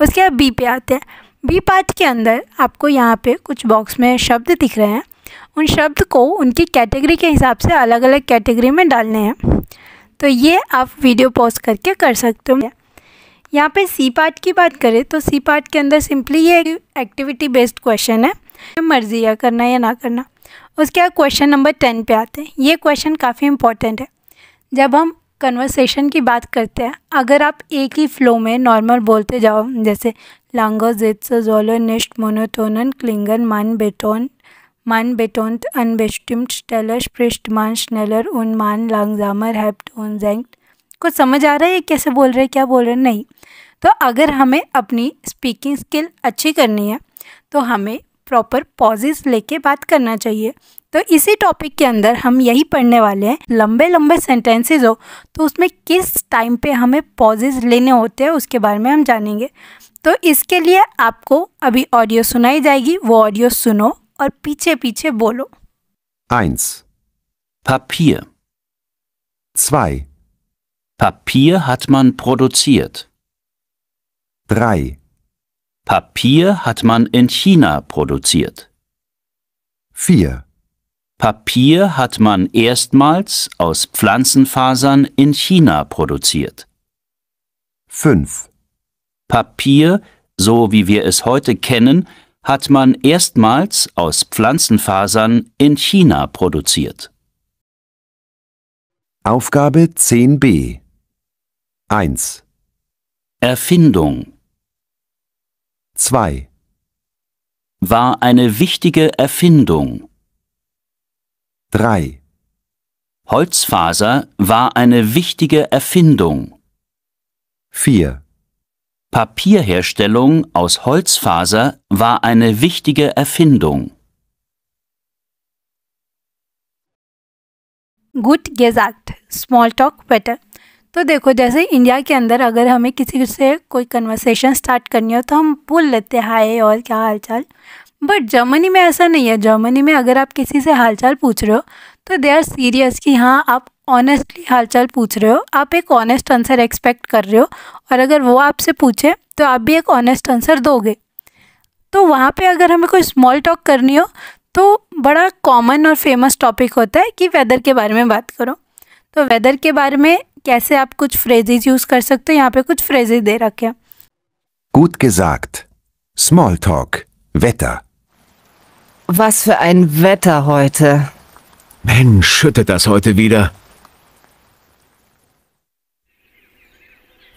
उसके बाद बी पे आते हैं बी पार्ट के अंदर आपको यहाँ पे कुछ बॉक्स में शब्द दिख रहे हैं उन शब्द को उनकी कैटेगरी के हिसाब से अलग अलग कैटेगरी में डालने हैं तो ये आप वीडियो पॉज करके कर सकते हो यहाँ पे सी पार्ट की बात करें तो सी पार्ट के अंदर सिंपली ये एक्टिविटी बेस्ड क्वेश्चन है मर्जी या करना या ना करना उसके बाद क्वेश्चन नंबर टेन पे आते हैं ये क्वेश्चन काफ़ी इंपॉर्टेंट है जब हम कन्वर्सेशन की बात करते हैं अगर आप एक ही फ्लो में नॉर्मल बोलते जाओ जैसे लांगो जिट्स जोलो निष्ट मोनोटोन क्लिंगन मान बेटोन मान बेटोन्ट अनबेस्टिम्ड टेलर पृष्ठ मान स्नेलर उन मान लांगजामर हैप्ट उन जैंक्ट आपको समझ आ रहा है कैसे बोल रहे हैं क्या बोल रहे हैं नहीं तो अगर हमें अपनी स्पीकिंग स्किल अच्छी करनी है तो हमें प्रॉपर पॉजेस लेके बात करना चाहिए तो इसी टॉपिक के अंदर हम यही पढ़ने वाले हैं लंबे लंबे सेंटेंसेज हो तो उसमें किस टाइम पे हमें पॉजेज लेने होते हैं उसके बारे में हम जानेंगे तो इसके लिए आपको अभी ऑडियो सुनाई जाएगी वो ऑडियो सुनो और पीछे पीछे बोलो Eins, Papier Zwei. Papier hat man produziert. 3. Papier hat man in China produziert. 4. Papier hat man erstmals aus Pflanzenfasern in China produziert. 5. Papier, so wie wir es heute kennen, hat man erstmals aus Pflanzenfasern in China produziert. Aufgabe 10b 1 Erfindung 2 War eine wichtige Erfindung 3 Holzfaser war eine wichtige Erfindung 4 Papierherstellung aus Holzfaser war eine wichtige Erfindung. Gut gesagt. Smalltalk weiter. तो देखो जैसे India के अंदर अगर हमें किसी से कोई कन्वर्सेशन स्टार्ट करनी हो तो हम बोल लेते हैं हाय और क्या हाल चाल बट जर्मनी में ऐसा नहीं है जर्मनी में अगर आप किसी से हालचाल पूछ रहे हो तो दे आर सीरियस कि हाँ आप ऑनेस्टली हालचाल पूछ रहे हो आप एक ऑनेस्ट आंसर एक्सपेक्ट कर रहे हो और अगर वो आपसे पूछे तो आप भी एक ऑनेस्ट आंसर दोगे तो वहाँ पे अगर हमें कोई स्मॉल टॉक करनी हो तो बड़ा कॉमन और फेमस टॉपिक होता है कि वेदर के बारे में बात करो तो वेदर के बारे में कैसे आप कुछ फ्रेजेज यूज कर सकते हो यहाँ पे कुछ फ्रेजेज दे रखे हैं Gut gesagt. Small Talk. Wetter. Was für ein Wetter heute. Mensch, schüttet das heute wieder.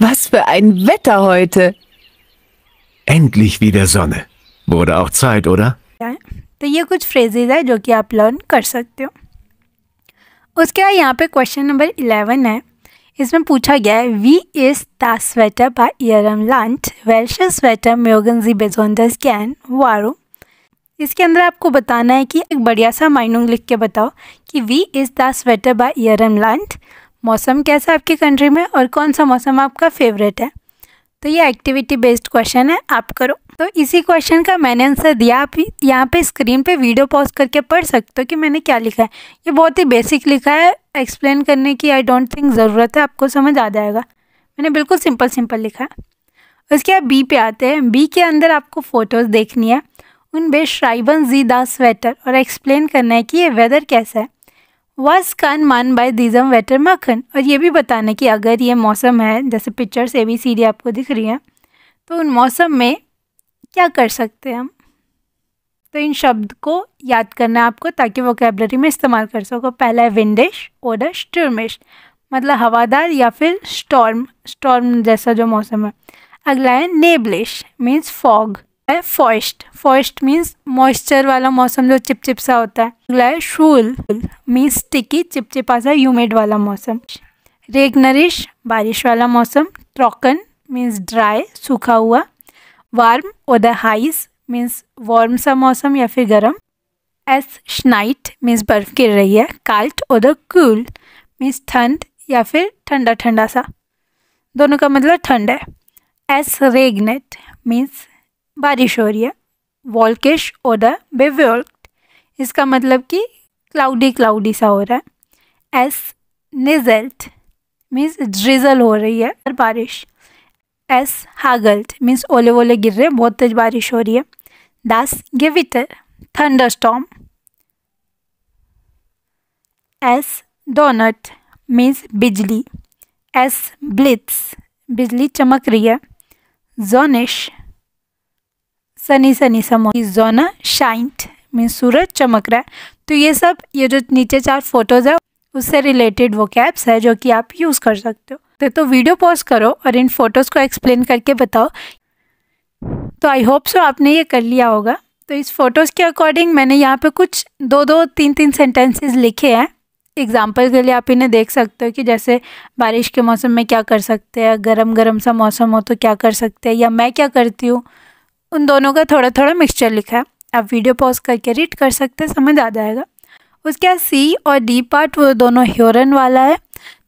Was für ein Wetter heute. Endlich wieder Sonne. Wurde auch Zeit, oder? Ja. तो ये कुछ फ्रेजेज है जो कि आप लर्न कर सकते हो उसके बाद यहाँ पे क्वेश्चन नंबर इलेवन है इसमें पूछा गया है वी इज द स्वेटर बाय इयरम लांट वेल्श स्वेटर म्योगनजी बेजोंडस कैन वारो इसके अंदर आपको बताना है कि एक बढ़िया सा माइनिंग लिख के बताओ कि वी इज़ द स्वेटर बाय इयरम लांट मौसम कैसा है आपकी कंट्री में और कौन सा मौसम आपका फेवरेट है तो ये एक्टिविटी बेस्ड क्वेश्चन है आप करो तो इसी क्वेश्चन का मैंने आंसर दिया आप यहाँ पे स्क्रीन पे वीडियो पॉज करके पढ़ सकते हो कि मैंने क्या लिखा है ये बहुत ही बेसिक लिखा है एक्सप्लेन करने की आई डोंट थिंक ज़रूरत है आपको समझ आ जाएगा मैंने बिल्कुल सिंपल सिंपल लिखा है उसके बाद बी पे आते हैं बी के अंदर आपको फ़ोटोज़ देखनी है उन बे श्राइबन जी द स्वेटर और एक्सप्लेन करना है कि ये वेदर कैसा है वस कान मान बाय दिजम वेटर माखन और ये भी बताना कि अगर ये मौसम है जैसे pictures A B C D आपको दिख रही हैं तो उन मौसम में क्या कर सकते हैं हम तो इन शब्द को याद करना है आपको ताकि वोकेबलरी में इस्तेमाल कर सको पहला है विंडिश और स्टर्मिश मतलब हवादार या फिर स्टॉर्म स्टॉर्म जैसा जो मौसम है अगला है नेबलिश मीन्स फॉग है फॉइस्ट फॉइस्ट मीन्स मॉइस्चर वाला मौसम जो चिपचिप सा होता है अगला है शूल मीन्स टिकी चिपचिपा सा ह्यूमिड वाला मौसम रेगनरिश बारिश वाला मौसम ट्रॉकन मीन्स ड्राई सूखा हुआ वार्म और द हाइस मीन्स वार्म सा मौसम या फिर गर्म एस स्नाइट मीन्स बर्फ़ गिर रही है काल्ट और कूल मीन्स ठंड या फिर ठंडा ठंडा सा दोनों का मतलब ठंड है एस रेगनेट मीन्स बारिश हो रही है वॉल्केश और द बेवल्ट इसका मतलब कि क्लाउडी क्लाउडी सा हो रहा है एस निजल्ट मीन्स ड्रिजल हो रही है बारिश एस हागल्ट मीन्स ओले वोले गिर रहे बहुत तेज बारिश हो रही है दस गेविटर थंडर स्टॉम एस डोनट मीन्स बिजली एस ब्लिट्स बिजली चमक रही है जोनिश सनी सनी समो जोना शाइंट मीन्स सूरज चमक रहा है तो ये सब ये जो नीचे चार फोटोज़ है उससे रिलेटेड वो कैप्स है जो कि आप यूज़ कर सकते हो सकते तो वीडियो पॉज करो और इन फ़ोटोज़ को एक्सप्लेन करके बताओ तो आई होप सो आपने ये कर लिया होगा तो इस फ़ोटोज़ के अकॉर्डिंग मैंने यहाँ पे कुछ दो दो तीन तीन सेंटेंसेस लिखे हैं एग्ज़ाम्पल के लिए आप इन्हें देख सकते हो कि जैसे बारिश के मौसम में क्या कर सकते हैं गरम गरम सा मौसम हो तो क्या कर सकते हैं या मैं क्या करती हूँ उन दोनों का थोड़ा थोड़ा मिक्सचर लिखा है आप वीडियो पॉज करके रीड कर सकते हैं समझ आ जाएगा उसके बाद सी और डी पार्ट वो दोनों ह्योरन वाला है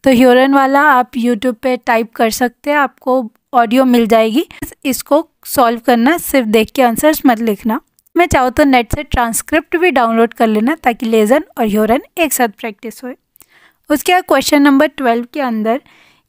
तो ह्योरन वाला आप यूट्यूब पे टाइप कर सकते हैं आपको ऑडियो मिल जाएगी इसको सॉल्व करना सिर्फ देख के आंसर्स मत लिखना मैं चाहूँ तो नेट से ट्रांसक्रिप्ट भी डाउनलोड कर लेना ताकि लेजन और ह्योरन एक साथ प्रैक्टिस होए उसके बाद क्वेश्चन नंबर ट्वेल्व के अंदर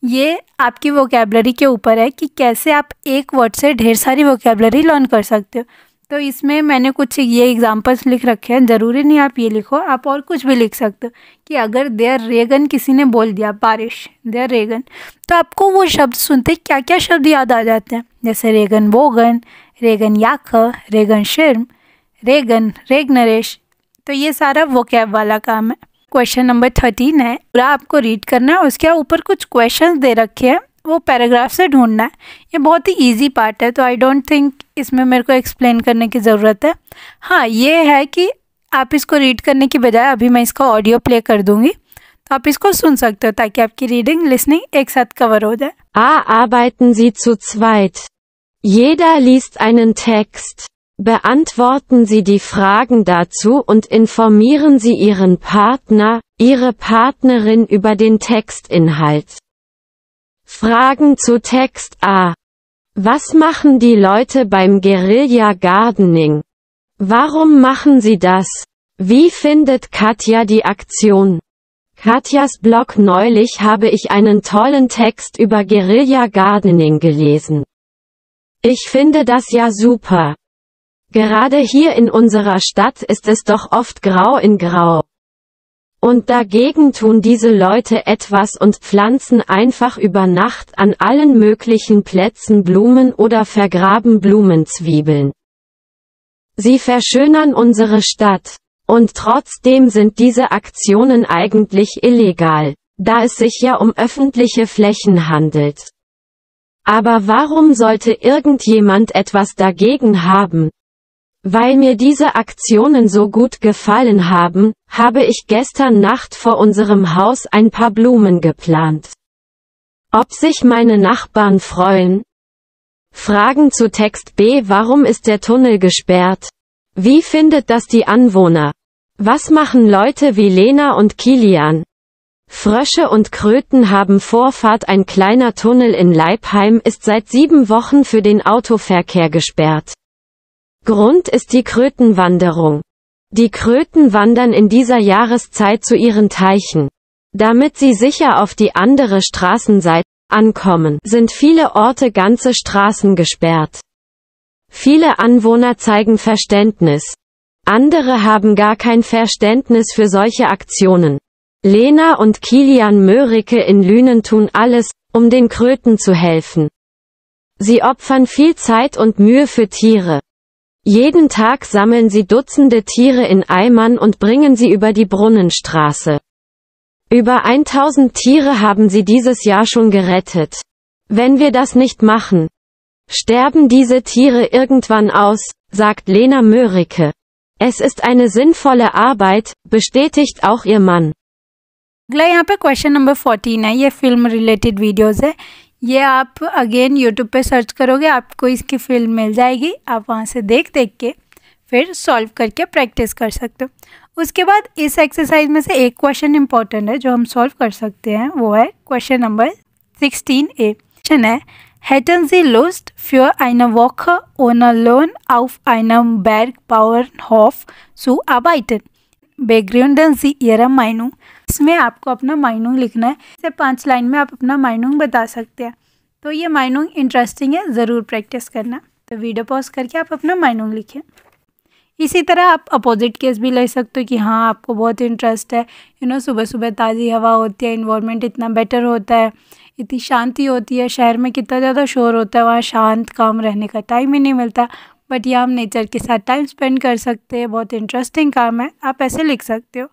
ये आपकी वोकेबलरी के ऊपर है कि कैसे आप एक वर्ड से ढेर सारी वोकेबलरी लर्न कर सकते हो तो इसमें मैंने कुछ ये एग्जाम्पल्स लिख रखे हैं ज़रूरी नहीं आप ये लिखो आप और कुछ भी लिख सकते हो कि अगर देयर रेगन किसी ने बोल दिया बारिश देयर रेगन तो आपको वो शब्द सुनते क्या क्या शब्द याद आ जाते हैं जैसे रेगन वोगन रेगन याख रेगन शर्म रेगन रेग नरेश तो ये सारा वो कैब वाला काम है क्वेश्चन नंबर थर्टीन है पूरा आपको रीड करना है उसके ऊपर कुछ क्वेश्चन दे रखे हैं वो पैराग्राफ से ढूंढना है ये बहुत ही ईजी पार्ट है तो आई डोंट थिंक इसमें मेरे को एक्सप्लेन करने की ज़रूरत है हाँ ये है कि आप इसको रीड करने की बजाय अभी मैं इसका ऑडियो प्ले कर दूँगी तो आप इसको सुन सकते हो ताकि आपकी रीडिंग लिसनिंग एक साथ कवर हो जाए आ arbeiten Sie zu zweit. Jeder liest einen Text. Beantworten Sie die Fragen dazu und informieren Sie Ihren Partner, Ihre Partnerin über den Textinhalt. Fragen zu Text A. Was machen die Leute beim Guerilla Gardening? Warum machen sie das? Wie findet Katja die Aktion? Katjas Blog neulich habe ich einen tollen Text über Guerilla Gardening gelesen. Ich finde das ja super. Gerade hier in unserer Stadt ist es doch oft grau in grau. Und dagegen tun diese Leute etwas und pflanzen einfach über Nacht an allen möglichen Plätzen Blumen oder vergraben Blumenzwiebeln. Sie verschönern unsere Stadt. Und trotzdem sind diese Aktionen eigentlich illegal, da es sich ja um öffentliche Flächen handelt. Aber warum sollte irgendjemand etwas dagegen haben, weil mir diese Aktionen so gut gefallen haben, habe ich gestern Nacht vor unserem Haus ein paar Blumen geplant. Ob sich meine Nachbarn freuen? Fragen zu Text B. Warum ist der Tunnel gesperrt? Wie findet das die Anwohner? Was machen Leute wie Lena und Kilian? Frösche und Kröten haben Vorfahrt Ein kleiner Tunnel in Leipheim ist seit sieben Wochen für den Autoverkehr gesperrt. Grund ist die Krötenwanderung. Die Kröten wandern in dieser Jahreszeit zu ihren Teichen. Damit sie sicher auf die andere Straßenseite ankommen, sind viele Orte ganze Straßen gesperrt. Viele Anwohner zeigen Verständnis. Andere haben gar kein Verständnis für solche Aktionen. Lena und Kilian Mörike in Lünen tun alles, um den Kröten zu helfen. Sie opfern viel Zeit und Mühe für Tiere. Jeden Tag sammeln sie Dutzende Tiere in Eimern und bringen sie über die Brunnenstraße. Über 1000 Tiere haben sie dieses Jahr schon gerettet. Wenn wir das nicht machen, sterben diese Tiere irgendwann aus, sagt Lena Mörike. Es ist eine sinnvolle Arbeit, bestätigt auch ihr Mann अगला यहाँ पे question number 14 है ये film related videos है ये आप again YouTube पे search करोगे आपको इसकी फिल्म मिल जाएगी आप वहाँ से देख देख के फिर सॉल्व करके प्रैक्टिस कर सकते हो उसके बाद इस एक्सरसाइज में से एक क्वेश्चन इंपॉर्टेंट है जो हम सॉल्व कर सकते हैं वो है question number sixteen A question है हेटन जी फ्योर hätten अ Lust für eine Woche बैर पावर हॉफ einem अब आइटन arbeiten? Begründen sie ihre माइनू इसमें आपको अपना माइनिंग लिखना है इसे पाँच लाइन में आप अपना माइनिंग बता सकते हैं तो ये माइनिंग इंटरेस्टिंग है ज़रूर प्रैक्टिस करना तो वीडियो पॉज करके आप अपना माइनिंग लिखें इसी तरह आप अपोजिट केस भी ले सकते हो कि हाँ आपको बहुत इंटरेस्ट है यू नो सुबह सुबह ताज़ी हवा होती है इन्वामेंट इतना बेटर होता है इतनी शांति होती है शहर में कितना ज़्यादा शोर होता है वहाँ शांत काम रहने का टाइम ही नहीं मिलता बट ये हम नेचर के साथ टाइम स्पेंड कर सकते हैं बहुत इंटरेस्टिंग काम है आप ऐसे लिख सकते हो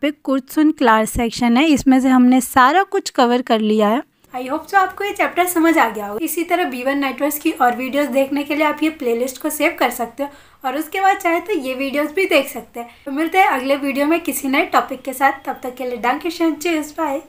पे कुर्सुन क्लास सेक्शन है इसमें से हमने सारा कुछ कवर कर लिया है आई होप सो आपको ये चैप्टर समझ आ गया हो इसी तरह बीवन नेटवर्क की और वीडियोस देखने के लिए आप ये प्लेलिस्ट को सेव कर सकते हो और उसके बाद चाहे तो ये वीडियोस भी देख सकते हैं तो मिलते हैं अगले वीडियो में किसी नए टॉपिक के साथ तब तक के लिए डांकेशन चेस बाय